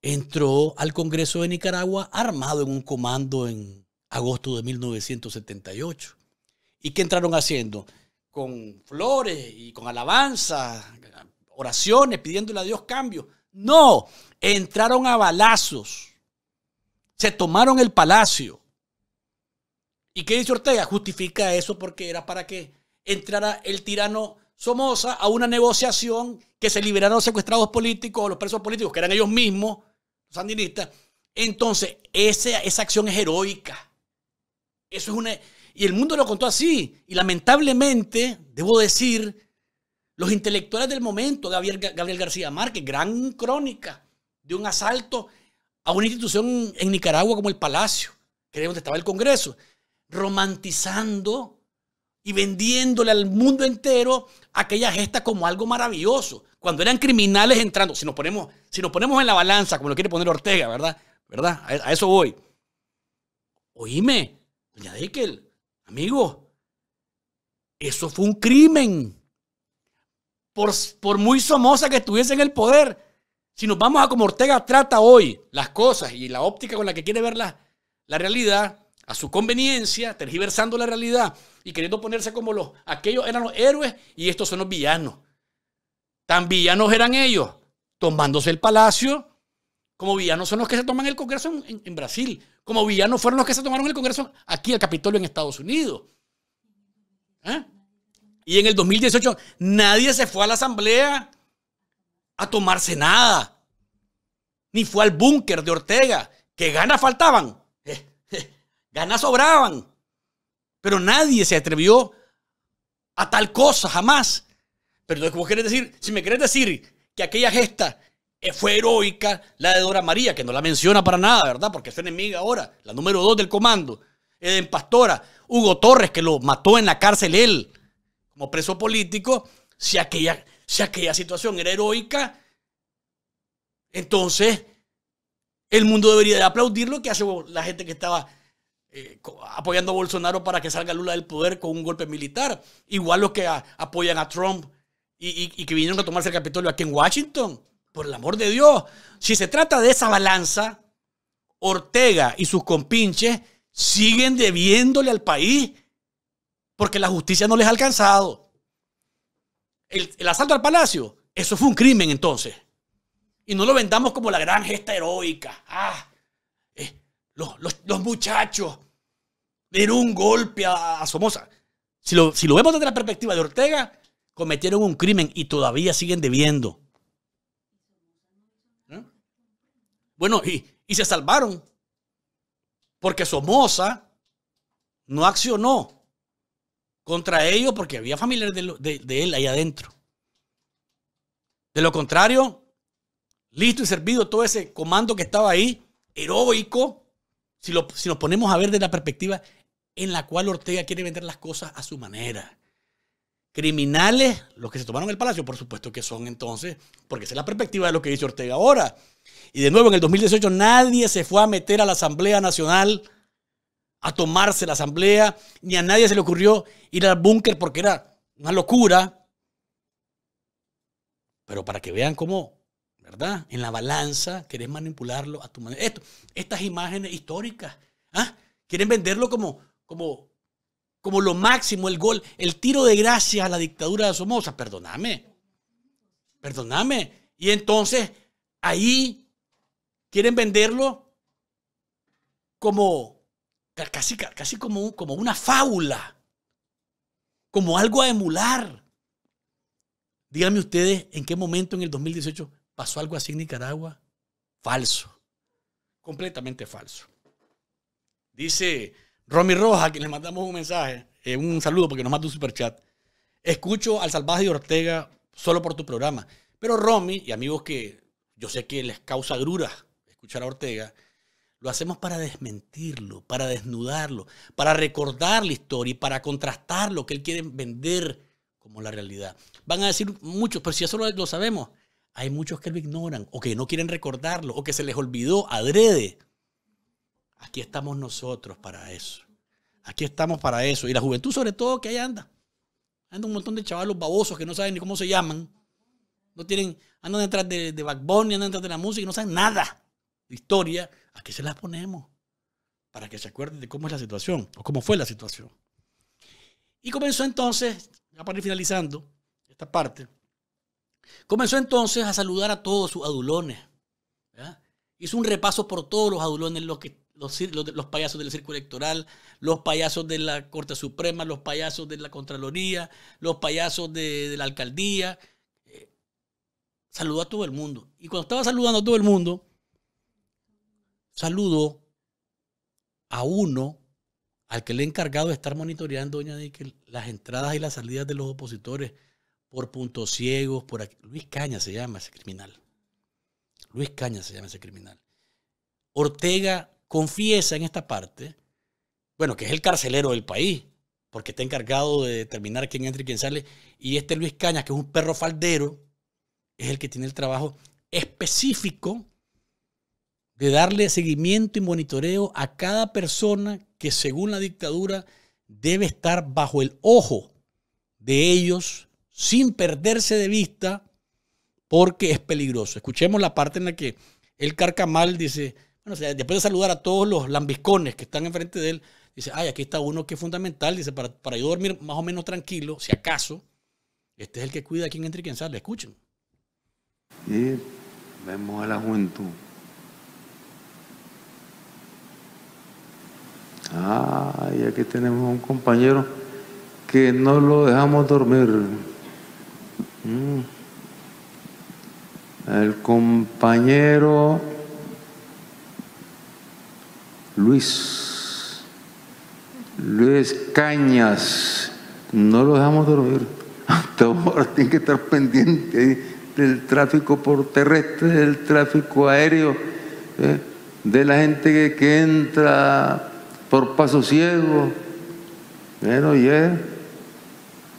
entró al Congreso de Nicaragua armado en un comando en agosto de 1978. ¿Y qué entraron haciendo? Con flores y con alabanzas, oraciones, pidiéndole a Dios cambio. No, entraron a balazos. Se tomaron el palacio. ¿Y qué dice Ortega? Justifica eso porque era para que entrara el tirano Somoza a una negociación que se liberaron los secuestrados políticos o los presos políticos, que eran ellos mismos, los sandinistas. Entonces, esa, esa acción es heroica. Eso es una, y el mundo lo contó así. Y lamentablemente, debo decir, los intelectuales del momento, Gabriel, García Márquez, gran crónica de un asalto a una institución en Nicaragua como el Palacio, que donde estaba el Congreso, romantizando y vendiéndole al mundo entero aquella gesta como algo maravilloso. Cuando eran criminales entrando, si nos ponemos, si nos ponemos en la balanza, como lo quiere poner Ortega, ¿verdad? ¿Verdad? A, eso voy. Oíme, doña Dekel, Amigo, eso fue un crimen. Por, muy somosa que estuviese en el poder, si nos vamos a como Ortega trata hoy las cosas y la óptica con la que quiere ver la, la realidad, a su conveniencia, tergiversando la realidad y queriendo ponerse como los, aquellos eran los héroes y estos son los villanos. Tan villanos eran ellos, tomándose el palacio, como villanos son los que se toman el Congreso en, Brasil. Como villanos fueron los que se tomaron el Congreso aquí, el Capitolio en Estados Unidos. ¿Eh? Y en el 2018 nadie se fue a la Asamblea a tomarse nada. Ni fue al búnker de Ortega, que ganas faltaban. ganas sobraban. Pero nadie se atrevió a tal cosa jamás. Pero entonces, como quieres decir? Si me quieres decir que aquella gesta eh, fue heroica la de Dora María, que no la menciona para nada, ¿verdad? Porque es enemiga ahora, la número dos del comando. Eden eh, Pastora, Hugo Torres, que lo mató en la cárcel él, como preso político. Si aquella, si aquella situación era heroica, entonces el mundo debería de aplaudir lo que hace la gente que estaba eh, apoyando a Bolsonaro para que salga Lula del poder con un golpe militar. Igual los que apoyan a Trump y, y que vinieron a tomarse el Capitolio aquí en Washington por el amor de Dios, si se trata de esa balanza, Ortega y sus compinches siguen debiéndole al país porque la justicia no les ha alcanzado. El, asalto al palacio, eso fue un crimen entonces. Y no lo vendamos como la gran gesta heroica. Ah, eh, los, muchachos dieron un golpe a, Somoza. si lo vemos desde la perspectiva de Ortega, cometieron un crimen y todavía siguen debiendo. Bueno, y, se salvaron. Porque Somoza no accionó contra ellos porque había familiares de, él ahí adentro. De lo contrario, listo y servido todo ese comando que estaba ahí, heroico, si, si nos ponemos a ver de la perspectiva en la cual Ortega quiere vender las cosas a su manera criminales, los que se tomaron el palacio, por supuesto que son entonces, porque esa es la perspectiva de lo que dice Ortega ahora. Y de nuevo, en el 2018 nadie se fue a meter a la Asamblea Nacional a tomarse la asamblea, ni a nadie se le ocurrió ir al búnker porque era una locura. Pero para que vean cómo, ¿verdad? En la balanza querés manipularlo a tu manera. estas imágenes históricas, ¿ah? quieren venderlo como, como como lo máximo el gol, el tiro de gracia a la dictadura de Somoza. Perdóname. Perdóname. Y entonces ahí quieren venderlo como casi, casi como, como una fábula, como algo a emular. Díganme ustedes en qué momento en el 2018 pasó algo así en Nicaragua. Falso. Completamente falso. Dice Romy Roja, a quien le mandamos un mensaje, eh, un saludo porque nos manda un super chat. Escucho al Salvaje Ortega solo por tu programa. Pero Romy y amigos que yo sé que les causa gruras escuchar a Ortega, lo hacemos para desmentirlo, para desnudarlo, para recordar la historia y para contrastar lo que él quiere vender como la realidad. Van a decir muchos, pero si eso lo, lo sabemos, hay muchos que lo ignoran o que no quieren recordarlo o que se les olvidó adrede Aquí estamos nosotros para eso. Aquí estamos para eso. Y la juventud sobre todo que ahí anda. Anda un montón de chavalos babosos que no saben ni cómo se llaman. No tienen, andan detrás de, backbone andan detrás de la música y no saben nada de historia. ¿A qué se las ponemos? Para que se acuerden de cómo es la situación o cómo fue la situación. Y comenzó entonces, ya para ir finalizando esta parte, comenzó entonces a saludar a todos sus adulones. Hizo un repaso por todos los adulones, los que los, los, payasos del circo electoral, los payasos de la Corte Suprema, los payasos de la Contraloría, los payasos de, la alcaldía. Eh, saludó a todo el mundo. Y cuando estaba saludando a todo el mundo, saludó a uno al que le he encargado de estar monitoreando, doña que las entradas y las salidas de los opositores por puntos ciegos, por Luis Caña se llama ese criminal. Luis Caña se llama ese criminal. Ortega confiesa en esta parte, bueno, que es el carcelero del país, porque está encargado de determinar quién entra y quién sale, y este Luis Cañas, que es un perro faldero, es el que tiene el trabajo específico de darle seguimiento y monitoreo a cada persona que según la dictadura debe estar bajo el ojo de ellos sin perderse de vista porque es peligroso. Escuchemos la parte en la que el carcamal dice, bueno, después de saludar a todos los lambiscones que están enfrente de él, dice, ay, aquí está uno que es fundamental, dice, para, para yo dormir más o menos tranquilo, si acaso, este es el que cuida a quien entre y quien sale, escuchen. Y vemos a la juventud. Ah, y aquí tenemos a un compañero que no lo dejamos dormir. Mm. El compañero Luis, Luis Cañas, no lo dejamos dormir. Hasta ahora tiene que estar pendiente del tráfico por terrestre, del tráfico aéreo, ¿eh? de la gente que, entra por paso ciego. Bueno, y es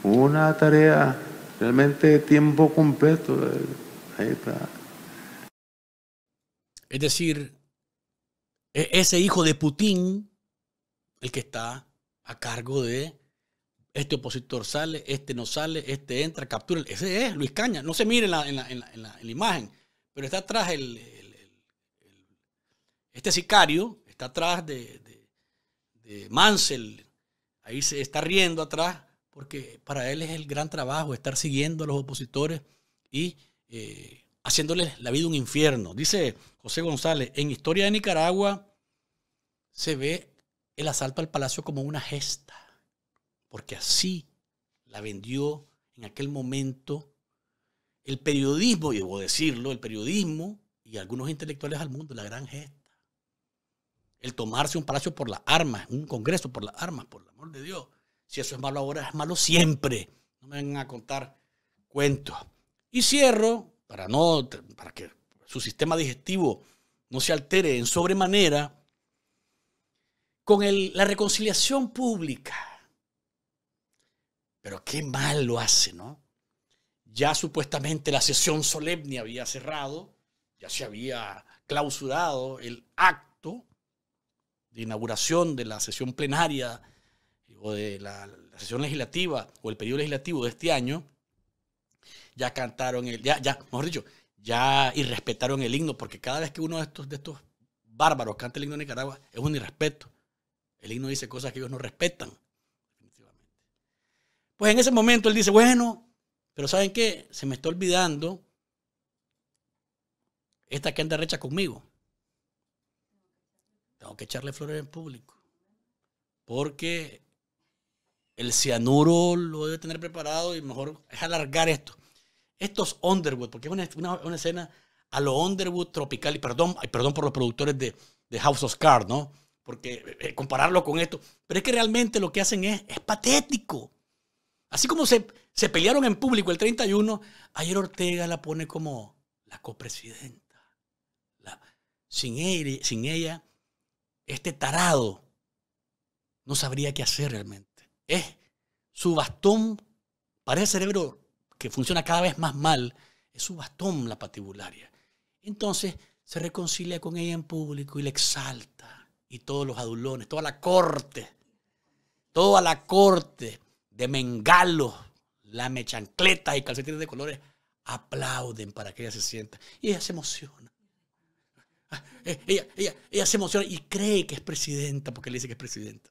una tarea realmente de tiempo completo. ¿eh? Es decir, e, ese hijo de Putin el que está a cargo de este opositor sale, este no sale, este entra, captura. Ese es Luis Caña. No se mire en la, imagen, pero está atrás el, este sicario, está atrás de, de, Mansell. Ahí se está riendo atrás porque para él es el gran trabajo estar siguiendo a los opositores y eh, haciéndoles la vida un infierno. Dice José González, en Historia de Nicaragua se ve el asalto al palacio como una gesta, porque así la vendió en aquel momento el periodismo, y debo decirlo, el periodismo y algunos intelectuales al mundo, la gran gesta. El tomarse un palacio por las armas, un congreso por las armas, por el amor de Dios. Si eso es malo ahora, es malo siempre. No me vengan a contar cuentos. Y cierro para, no, para que su sistema digestivo no se altere en sobremanera, con la reconciliación pública. Pero qué mal lo hace, ¿no? Ya supuestamente la sesión solemne había cerrado, ya se había clausurado el acto de inauguración de la sesión plenaria o de la sesión legislativa o el periodo legislativo de este año ya cantaron el, ya, ya, mejor dicho, ya irrespetaron el himno, porque cada vez que uno de estos, de estos bárbaros canta el himno de Nicaragua, es un irrespeto. El himno dice cosas que ellos no respetan, Pues en ese momento él dice, bueno, pero ¿saben qué? Se me está olvidando esta que anda recha conmigo. Tengo que echarle flores en público. Porque el cianuro lo debe tener preparado y mejor es alargar esto. Estos Underwood, porque es una, una, escena a lo Underwood tropical, y perdón, perdón por los productores de, House of Cards, ¿no? Porque eh, eh, compararlo con esto, pero es que realmente lo que hacen es, es patético. Así como se, se pelearon en público el 31, ayer Ortega la pone como la copresidenta. sin, ella, sin ella, este tarado no sabría qué hacer realmente. Es su bastón para cerebro que funciona cada vez más mal, es su bastón, la patibularia. Entonces se reconcilia con ella en público y la exalta. Y todos los adulones, toda la corte, toda la corte de mengalos, la mechancleta y calcetines de colores, aplauden para que ella se sienta. Y ella se emociona. Eh, ella, ella, ella se emociona y cree que es presidenta porque le dice que es presidenta.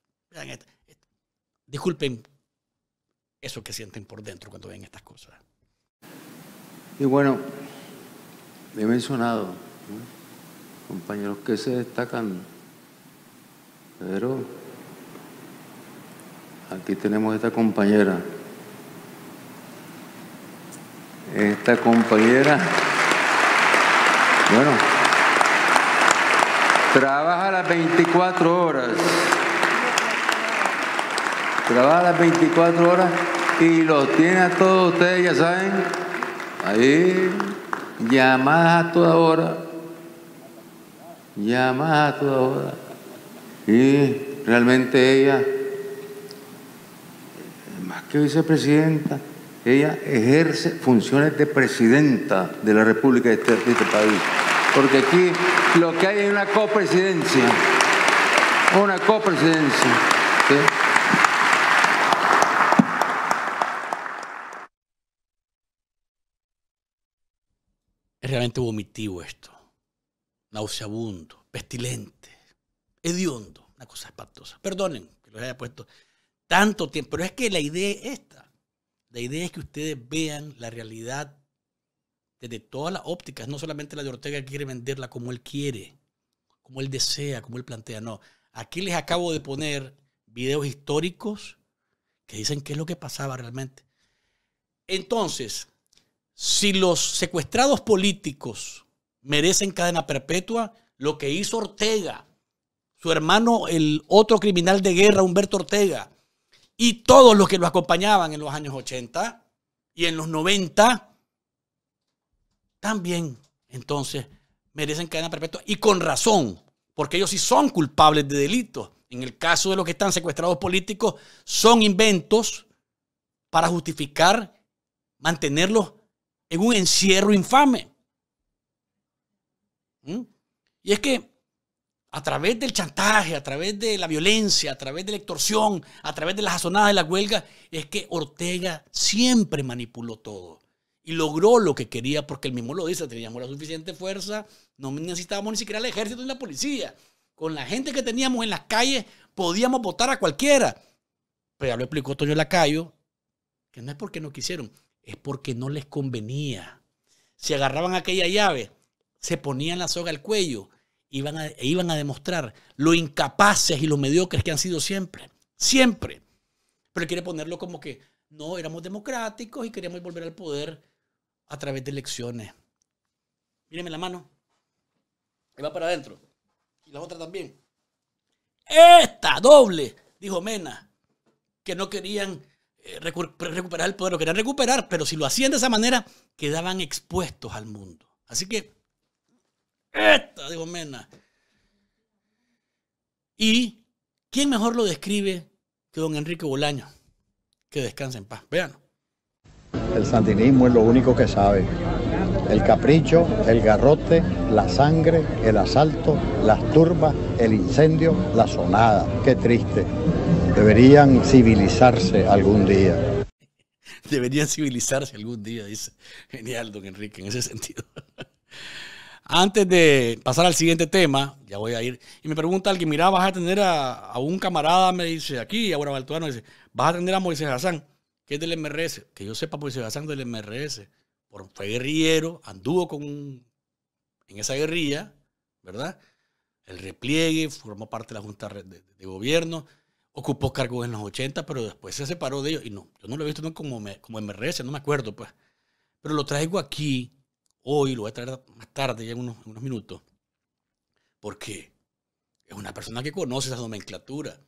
Disculpen, eso que sienten por dentro cuando ven estas cosas. Y bueno, he mencionado compañeros que se destacan, pero aquí tenemos esta compañera. Esta compañera, bueno, trabaja las 24 horas. Trabaja las 24 horas y los tiene a todos ustedes, ya saben, ahí, llamadas a toda hora, llamadas a toda hora. Y realmente ella, más que vicepresidenta, ella ejerce funciones de presidenta de la República de este, este país. Porque aquí lo que hay es una copresidencia, una copresidencia. ¿sí? Es realmente vomitivo esto, nauseabundo, pestilente, hediondo, una cosa espantosa. Perdonen que los haya puesto tanto tiempo, pero es que la idea es esta. La idea es que ustedes vean la realidad desde todas las ópticas, no solamente la de Ortega que quiere venderla como él quiere, como él desea, como él plantea, no. Aquí les acabo de poner videos históricos que dicen qué es lo que pasaba realmente. Entonces, si los secuestrados políticos merecen cadena perpetua, lo que hizo Ortega, su hermano, el otro criminal de guerra, Humberto Ortega, y todos los que lo acompañaban en los años 80 y en los 90, también entonces merecen cadena perpetua y con razón, porque ellos sí son culpables de delitos. En el caso de los que están secuestrados políticos, son inventos para justificar mantenerlos en un encierro infame. ¿Mm? Y es que a través del chantaje, a través de la violencia, a través de la extorsión, a través de las azonadas de la huelga, es que Ortega siempre manipuló todo y logró lo que quería porque él mismo lo dice, teníamos la suficiente fuerza, no necesitábamos ni siquiera el ejército ni la policía. Con la gente que teníamos en las calles podíamos votar a cualquiera. Pero ya lo explicó Toño Lacayo, que no es porque no quisieron, es porque no les convenía. Si agarraban aquella llave, se ponían la soga al cuello iban a, e iban a demostrar lo incapaces y lo mediocres que han sido siempre. Siempre. Pero quiere ponerlo como que no, éramos democráticos y queríamos volver al poder a través de elecciones. Míreme la mano. Y va para adentro. Y la otra también. Esta doble, dijo Mena, que no querían eh, recuperar el poder, lo querían recuperar, pero si lo hacían de esa manera, quedaban expuestos al mundo. Así que, esta, digo Mena. Y, ¿quién mejor lo describe que don Enrique Bolaño? Que descanse en paz. Vean. El santinismo es lo único que sabe el capricho, el garrote, la sangre, el asalto, las turbas, el incendio, la sonada. Qué triste. Deberían civilizarse algún día. Deberían civilizarse algún día, dice. Genial, don Enrique, en ese sentido. Antes de pasar al siguiente tema, ya voy a ir. Y me pregunta alguien, mira, vas a tener a, un camarada, me dice aquí, ahora Me dice, vas a tener a Moisés Hassan, que es del MRS. Que yo sepa, Moisés Hassan del MRS fue guerrillero, anduvo con en esa guerrilla, ¿verdad? El repliegue, formó parte de la Junta de, Gobierno, ocupó cargos en los 80, pero después se separó de ellos. Y no, yo no lo he visto como, me, como MRS, no me acuerdo, pues. Pero lo traigo aquí hoy, lo voy a traer más tarde, ya unos, unos minutos, porque es una persona que conoce esa nomenclatura.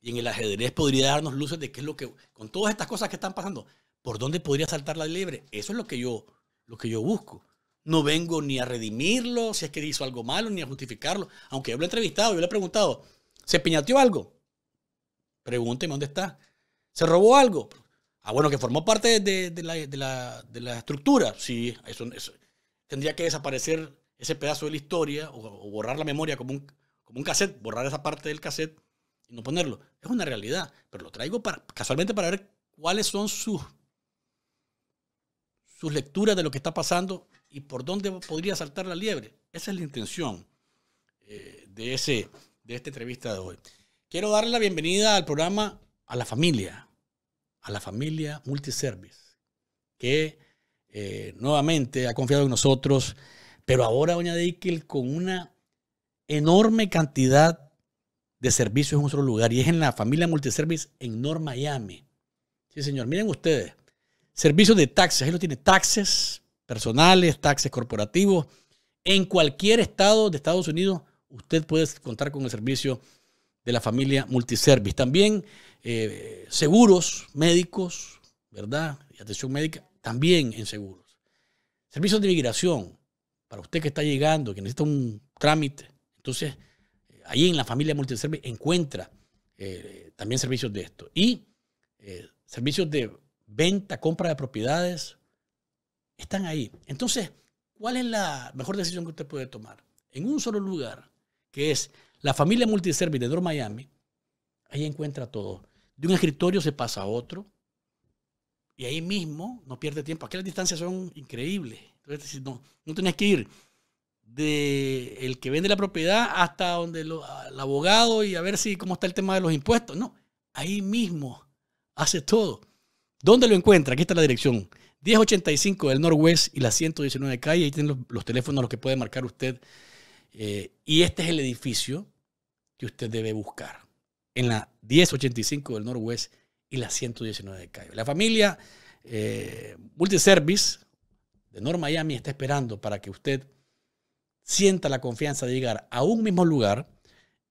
Y en el ajedrez podría darnos luces de qué es lo que, con todas estas cosas que están pasando, ¿Por dónde podría saltar la liebre? Eso es lo que yo, lo que yo busco. No vengo ni a redimirlo, si es que hizo algo malo, ni a justificarlo. Aunque yo lo he entrevistado, yo le he preguntado, ¿se piñateó algo? Pregúnteme dónde está. ¿Se robó algo? Ah, bueno, que formó parte de, la, de, la, estructura. Sí, eso, tendría que desaparecer ese pedazo de la historia o, borrar la memoria como un, como un cassette, borrar esa parte del cassette y no ponerlo. Es una realidad, pero lo traigo para, casualmente para ver cuáles son sus sus lecturas de lo que está pasando y por dónde podría saltar la liebre. Esa es la intención eh, de, ese, de esta entrevista de hoy. Quiero darle la bienvenida al programa a la familia, a la familia Multiservice, que eh, nuevamente ha confiado en nosotros, pero ahora, doña deikel con una enorme cantidad de servicios en otro lugar, y es en la familia Multiservice en North Miami. Sí, señor, miren ustedes, Servicios de taxes, ahí lo tiene, taxes personales, taxes corporativos. En cualquier estado de Estados Unidos, usted puede contar con el servicio de la familia Multiservice. También eh, seguros médicos, ¿verdad? Y atención médica, también en seguros. Servicios de migración, para usted que está llegando, que necesita un trámite. Entonces, eh, ahí en la familia Multiservice encuentra eh, también servicios de esto. Y servicios de venta, compra de propiedades, están ahí. Entonces, ¿cuál es la mejor decisión que usted puede tomar? En un solo lugar, que es la familia multiservice de North Miami, ahí encuentra todo. De un escritorio se pasa a otro y ahí mismo no pierde tiempo. Aquí las distancias son increíbles. Entonces, no, no tenés que ir de el que vende la propiedad hasta donde el abogado y a ver si cómo está el tema de los impuestos. No, ahí mismo hace todo. ¿Dónde lo encuentra? Aquí está la dirección. 1085 del Norwest y la 119 de calle. Ahí tienen los, teléfonos a los que puede marcar usted. Eh, y este es el edificio que usted debe buscar. En la 1085 del Norwest y la 119 de calle. La familia eh, Multiservice de North Miami está esperando para que usted sienta la confianza de llegar a un mismo lugar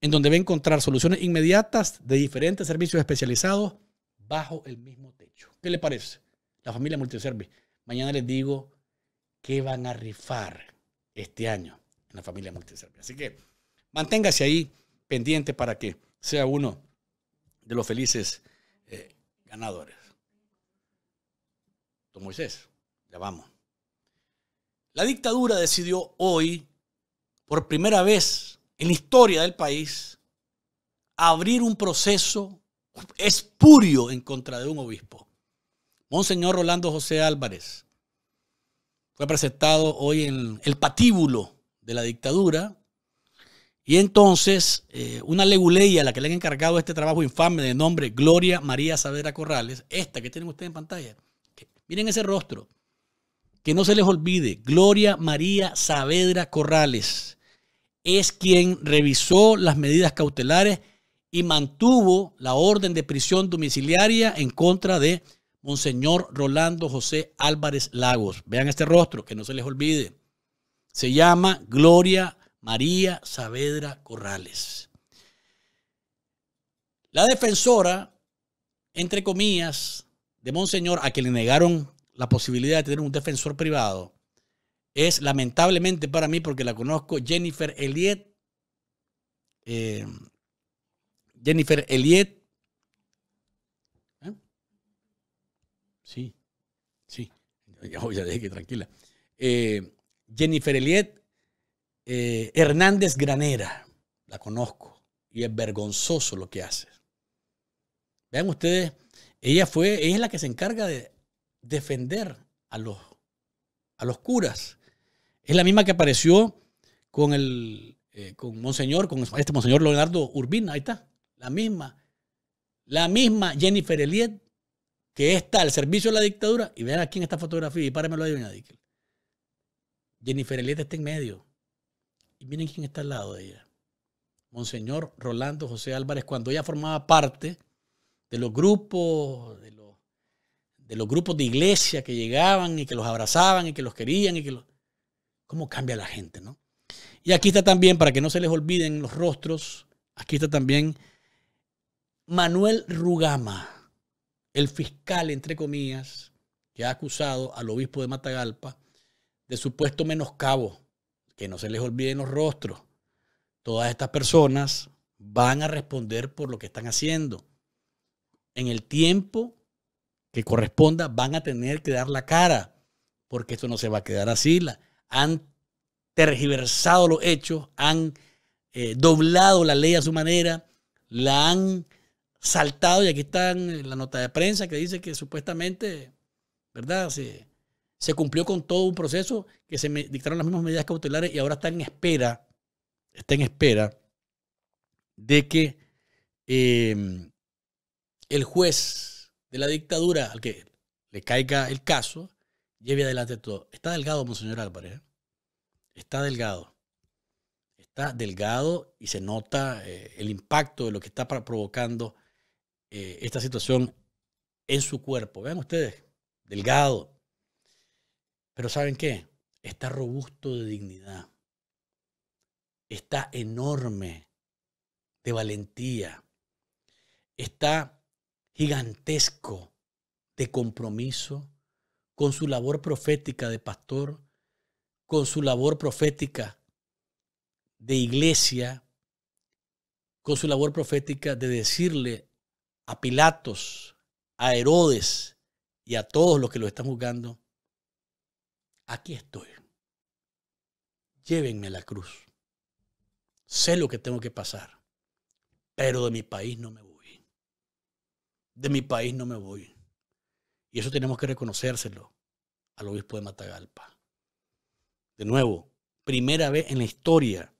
en donde va a encontrar soluciones inmediatas de diferentes servicios especializados bajo el mismo ¿Qué le parece? La familia multiservi. Mañana les digo qué van a rifar este año en la familia multiservi. Así que manténgase ahí pendiente para que sea uno de los felices eh, ganadores. Don Moisés, ya vamos. La dictadura decidió hoy, por primera vez en la historia del país, abrir un proceso espurio en contra de un obispo. Monseñor Rolando José Álvarez fue presentado hoy en el patíbulo de la dictadura. Y entonces, eh, una leguleya a la que le han encargado este trabajo infame de nombre Gloria María Saavedra Corrales, esta que tienen ustedes en pantalla, miren ese rostro, que no se les olvide, Gloria María Saavedra Corrales es quien revisó las medidas cautelares y mantuvo la orden de prisión domiciliaria en contra de Monseñor Rolando José Álvarez Lagos. Vean este rostro, que no se les olvide. Se llama Gloria María Saavedra Corrales. La defensora, entre comillas, de Monseñor, a quien le negaron la posibilidad de tener un defensor privado, es lamentablemente para mí, porque la conozco, Jennifer Eliet. Eh, Jennifer Eliet Sí, sí. Ya, ya que tranquila. Eh, Jennifer Eliet eh, Hernández Granera, la conozco y es vergonzoso lo que hace. Vean ustedes, ella fue, ella es la que se encarga de defender a los, a los curas. Es la misma que apareció con el eh, con Monseñor, con este Monseñor Leonardo Urbina, ahí está, la misma, la misma Jennifer Eliet que está al servicio de la dictadura, y vean aquí en esta fotografía, y páremelo ahí, a Dickel. Jennifer Elieta está en medio. Y miren quién está al lado de ella. Monseñor Rolando José Álvarez, cuando ella formaba parte de los grupos, de los, de los grupos de iglesia que llegaban y que los abrazaban y que los querían y que los... ¿Cómo cambia la gente, no? Y aquí está también, para que no se les olviden los rostros, aquí está también Manuel Rugama el fiscal, entre comillas, que ha acusado al obispo de Matagalpa de supuesto menoscabo, que no se les olviden los rostros. Todas estas personas van a responder por lo que están haciendo. En el tiempo que corresponda van a tener que dar la cara, porque esto no se va a quedar así. han tergiversado los hechos, han eh, doblado la ley a su manera, la han saltado, y aquí está eh, la nota de prensa que dice que supuestamente, ¿verdad? Se, cumplió con todo un proceso, que se me dictaron las mismas medidas cautelares y ahora está en espera, está en espera de que em, el juez de la dictadura al que le caiga el caso lleve adelante todo. Está delgado, Monseñor Álvarez. ¿eh? Está delgado. Está delgado y se nota eh, el impacto de lo que está provocando eh, esta situación en su cuerpo. Vean ustedes, delgado. Pero ¿saben qué? Está robusto de dignidad. Está enorme de valentía. Está gigantesco de compromiso con su labor profética de pastor, con su labor profética de iglesia, con su labor profética de decirle a Pilatos, a Herodes y a todos los que lo están juzgando, aquí estoy. Llévenme la cruz. Sé lo que tengo que pasar, pero de mi país no me voy. De mi país no me voy. Y eso tenemos que reconocérselo al obispo de Matagalpa. De nuevo, primera vez en la historia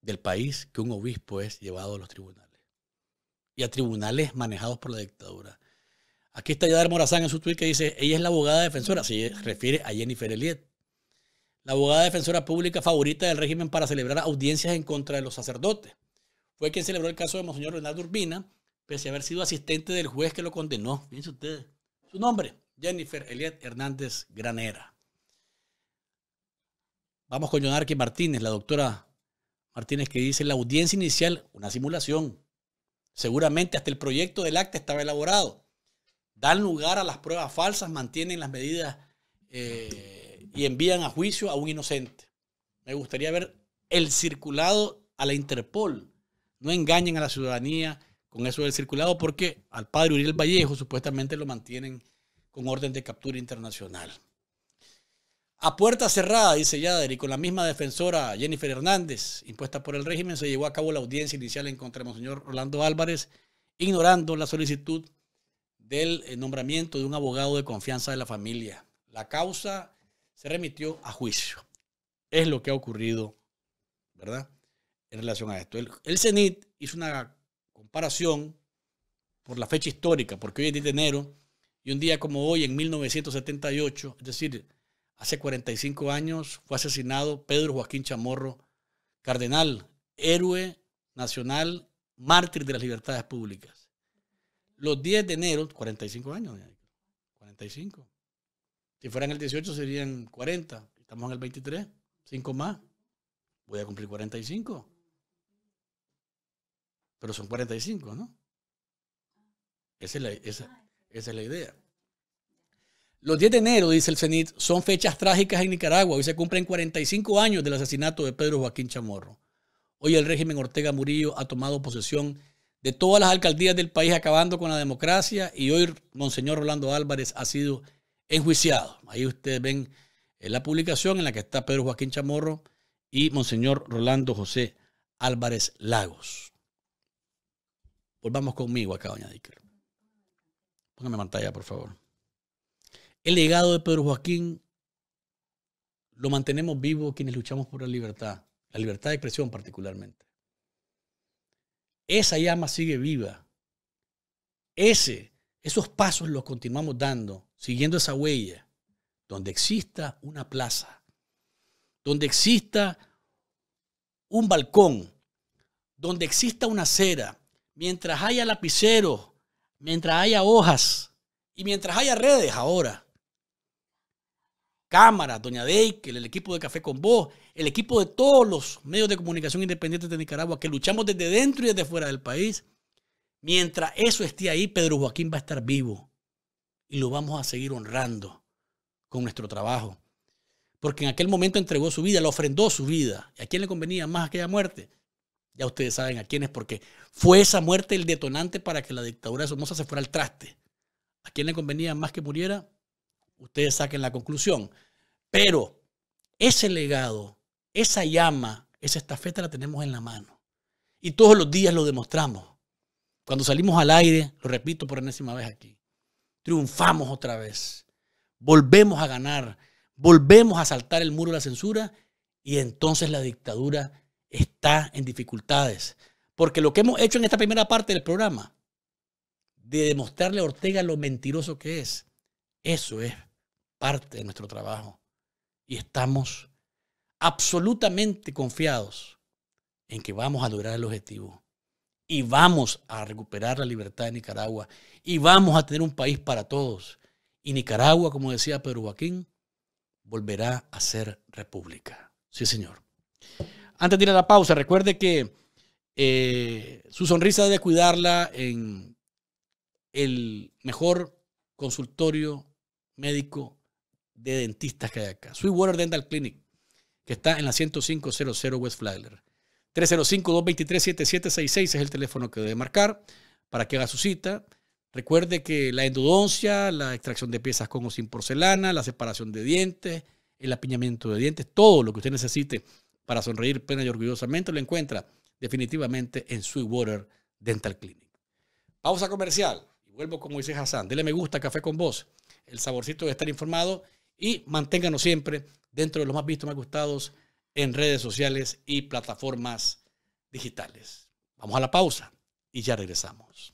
del país que un obispo es llevado a los tribunales y a tribunales manejados por la dictadura. Aquí está Yadar Morazán en su tweet que dice, ella es la abogada defensora, se refiere a Jennifer Eliet, la abogada defensora pública favorita del régimen para celebrar audiencias en contra de los sacerdotes. Fue quien celebró el caso de Monseñor Leonardo Urbina, pese a haber sido asistente del juez que lo condenó. Fíjense ustedes. Su nombre, Jennifer Eliet Hernández Granera. Vamos con Yonarqui Martínez, la doctora Martínez, que dice la audiencia inicial, una simulación, Seguramente hasta el proyecto del acta estaba elaborado. Dan lugar a las pruebas falsas, mantienen las medidas eh, y envían a juicio a un inocente. Me gustaría ver el circulado a la Interpol. No engañen a la ciudadanía con eso del circulado porque al padre Uriel Vallejo supuestamente lo mantienen con orden de captura internacional. A puerta cerrada, dice Yader, y con la misma defensora Jennifer Hernández, impuesta por el régimen, se llevó a cabo la audiencia inicial en contra de Monseñor Orlando Álvarez, ignorando la solicitud del eh, nombramiento de un abogado de confianza de la familia. La causa se remitió a juicio. Es lo que ha ocurrido, ¿verdad? En relación a esto. El, el CENIT hizo una comparación por la fecha histórica, porque hoy es 10 de enero y un día como hoy, en 1978, es decir, hace 45 años fue asesinado Pedro Joaquín Chamorro, cardenal, héroe nacional, mártir de las libertades públicas. Los 10 de enero, 45 años, 45. Si fuera en el 18 serían 40, estamos en el 23, 5 más. Voy a cumplir 45. Pero son 45, ¿no? es esa es la idea. Los 10 de enero, dice el CENIT, son fechas trágicas en Nicaragua. Hoy se cumplen 45 años del asesinato de Pedro Joaquín Chamorro. Hoy el régimen Ortega Murillo ha tomado posesión de todas las alcaldías del país acabando con la democracia y hoy Monseñor Rolando Álvarez ha sido enjuiciado. Ahí ustedes ven eh, la publicación en la que está Pedro Joaquín Chamorro y Monseñor Rolando José Álvarez Lagos. Volvamos conmigo acá, doña Dicker. Póngame pantalla, por favor. El legado de Pedro Joaquín lo mantenemos vivo quienes luchamos por la libertad, la libertad de expresión particularmente. Esa llama sigue viva. Ese, esos pasos los continuamos dando, siguiendo esa huella, donde exista una plaza, donde exista un balcón, donde exista una acera, mientras haya lapiceros, mientras haya hojas y mientras haya redes ahora Cámara, Doña Deikel, el equipo de Café con Voz, el equipo de todos los medios de comunicación independientes de Nicaragua que luchamos desde dentro y desde fuera del país. Mientras eso esté ahí, Pedro Joaquín va a estar vivo y lo vamos a seguir honrando con nuestro trabajo. Porque en aquel momento entregó su vida, le ofrendó su vida. ¿Y a quién le convenía más aquella muerte? Ya ustedes saben a quién es, porque fue esa muerte el detonante para que la dictadura de Somoza se fuera al traste. ¿A quién le convenía más que muriera? ustedes saquen la conclusión. Pero ese legado, esa llama, esa estafeta la tenemos en la mano. Y todos los días lo demostramos. Cuando salimos al aire, lo repito por enésima vez aquí, triunfamos otra vez. Volvemos a ganar. Volvemos a saltar el muro de la censura y entonces la dictadura está en dificultades. Porque lo que hemos hecho en esta primera parte del programa, de demostrarle a Ortega lo mentiroso que es, eso es parte de nuestro trabajo y estamos absolutamente confiados en que vamos a lograr el objetivo y vamos a recuperar la libertad de Nicaragua y vamos a tener un país para todos. Y Nicaragua, como decía Pedro Joaquín, volverá a ser república. Sí, señor. Antes de ir a la pausa, recuerde que eh, su sonrisa debe cuidarla en el mejor consultorio médico de dentistas que hay acá. Sweetwater Dental Clinic, que está en la 10500 West Flagler. 305-223-7766 es el teléfono que debe marcar para que haga su cita. Recuerde que la endodoncia, la extracción de piezas con o sin porcelana, la separación de dientes, el apiñamiento de dientes, todo lo que usted necesite para sonreír pena y orgullosamente lo encuentra definitivamente en Sweetwater Dental Clinic. Pausa comercial y vuelvo con Moisés Hassan. Dele me gusta, café con vos. El saborcito de estar informado y manténganos siempre dentro de los más vistos, más gustados en redes sociales y plataformas digitales. Vamos a la pausa y ya regresamos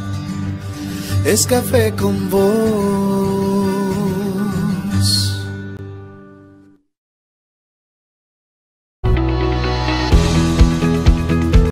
es café con vos.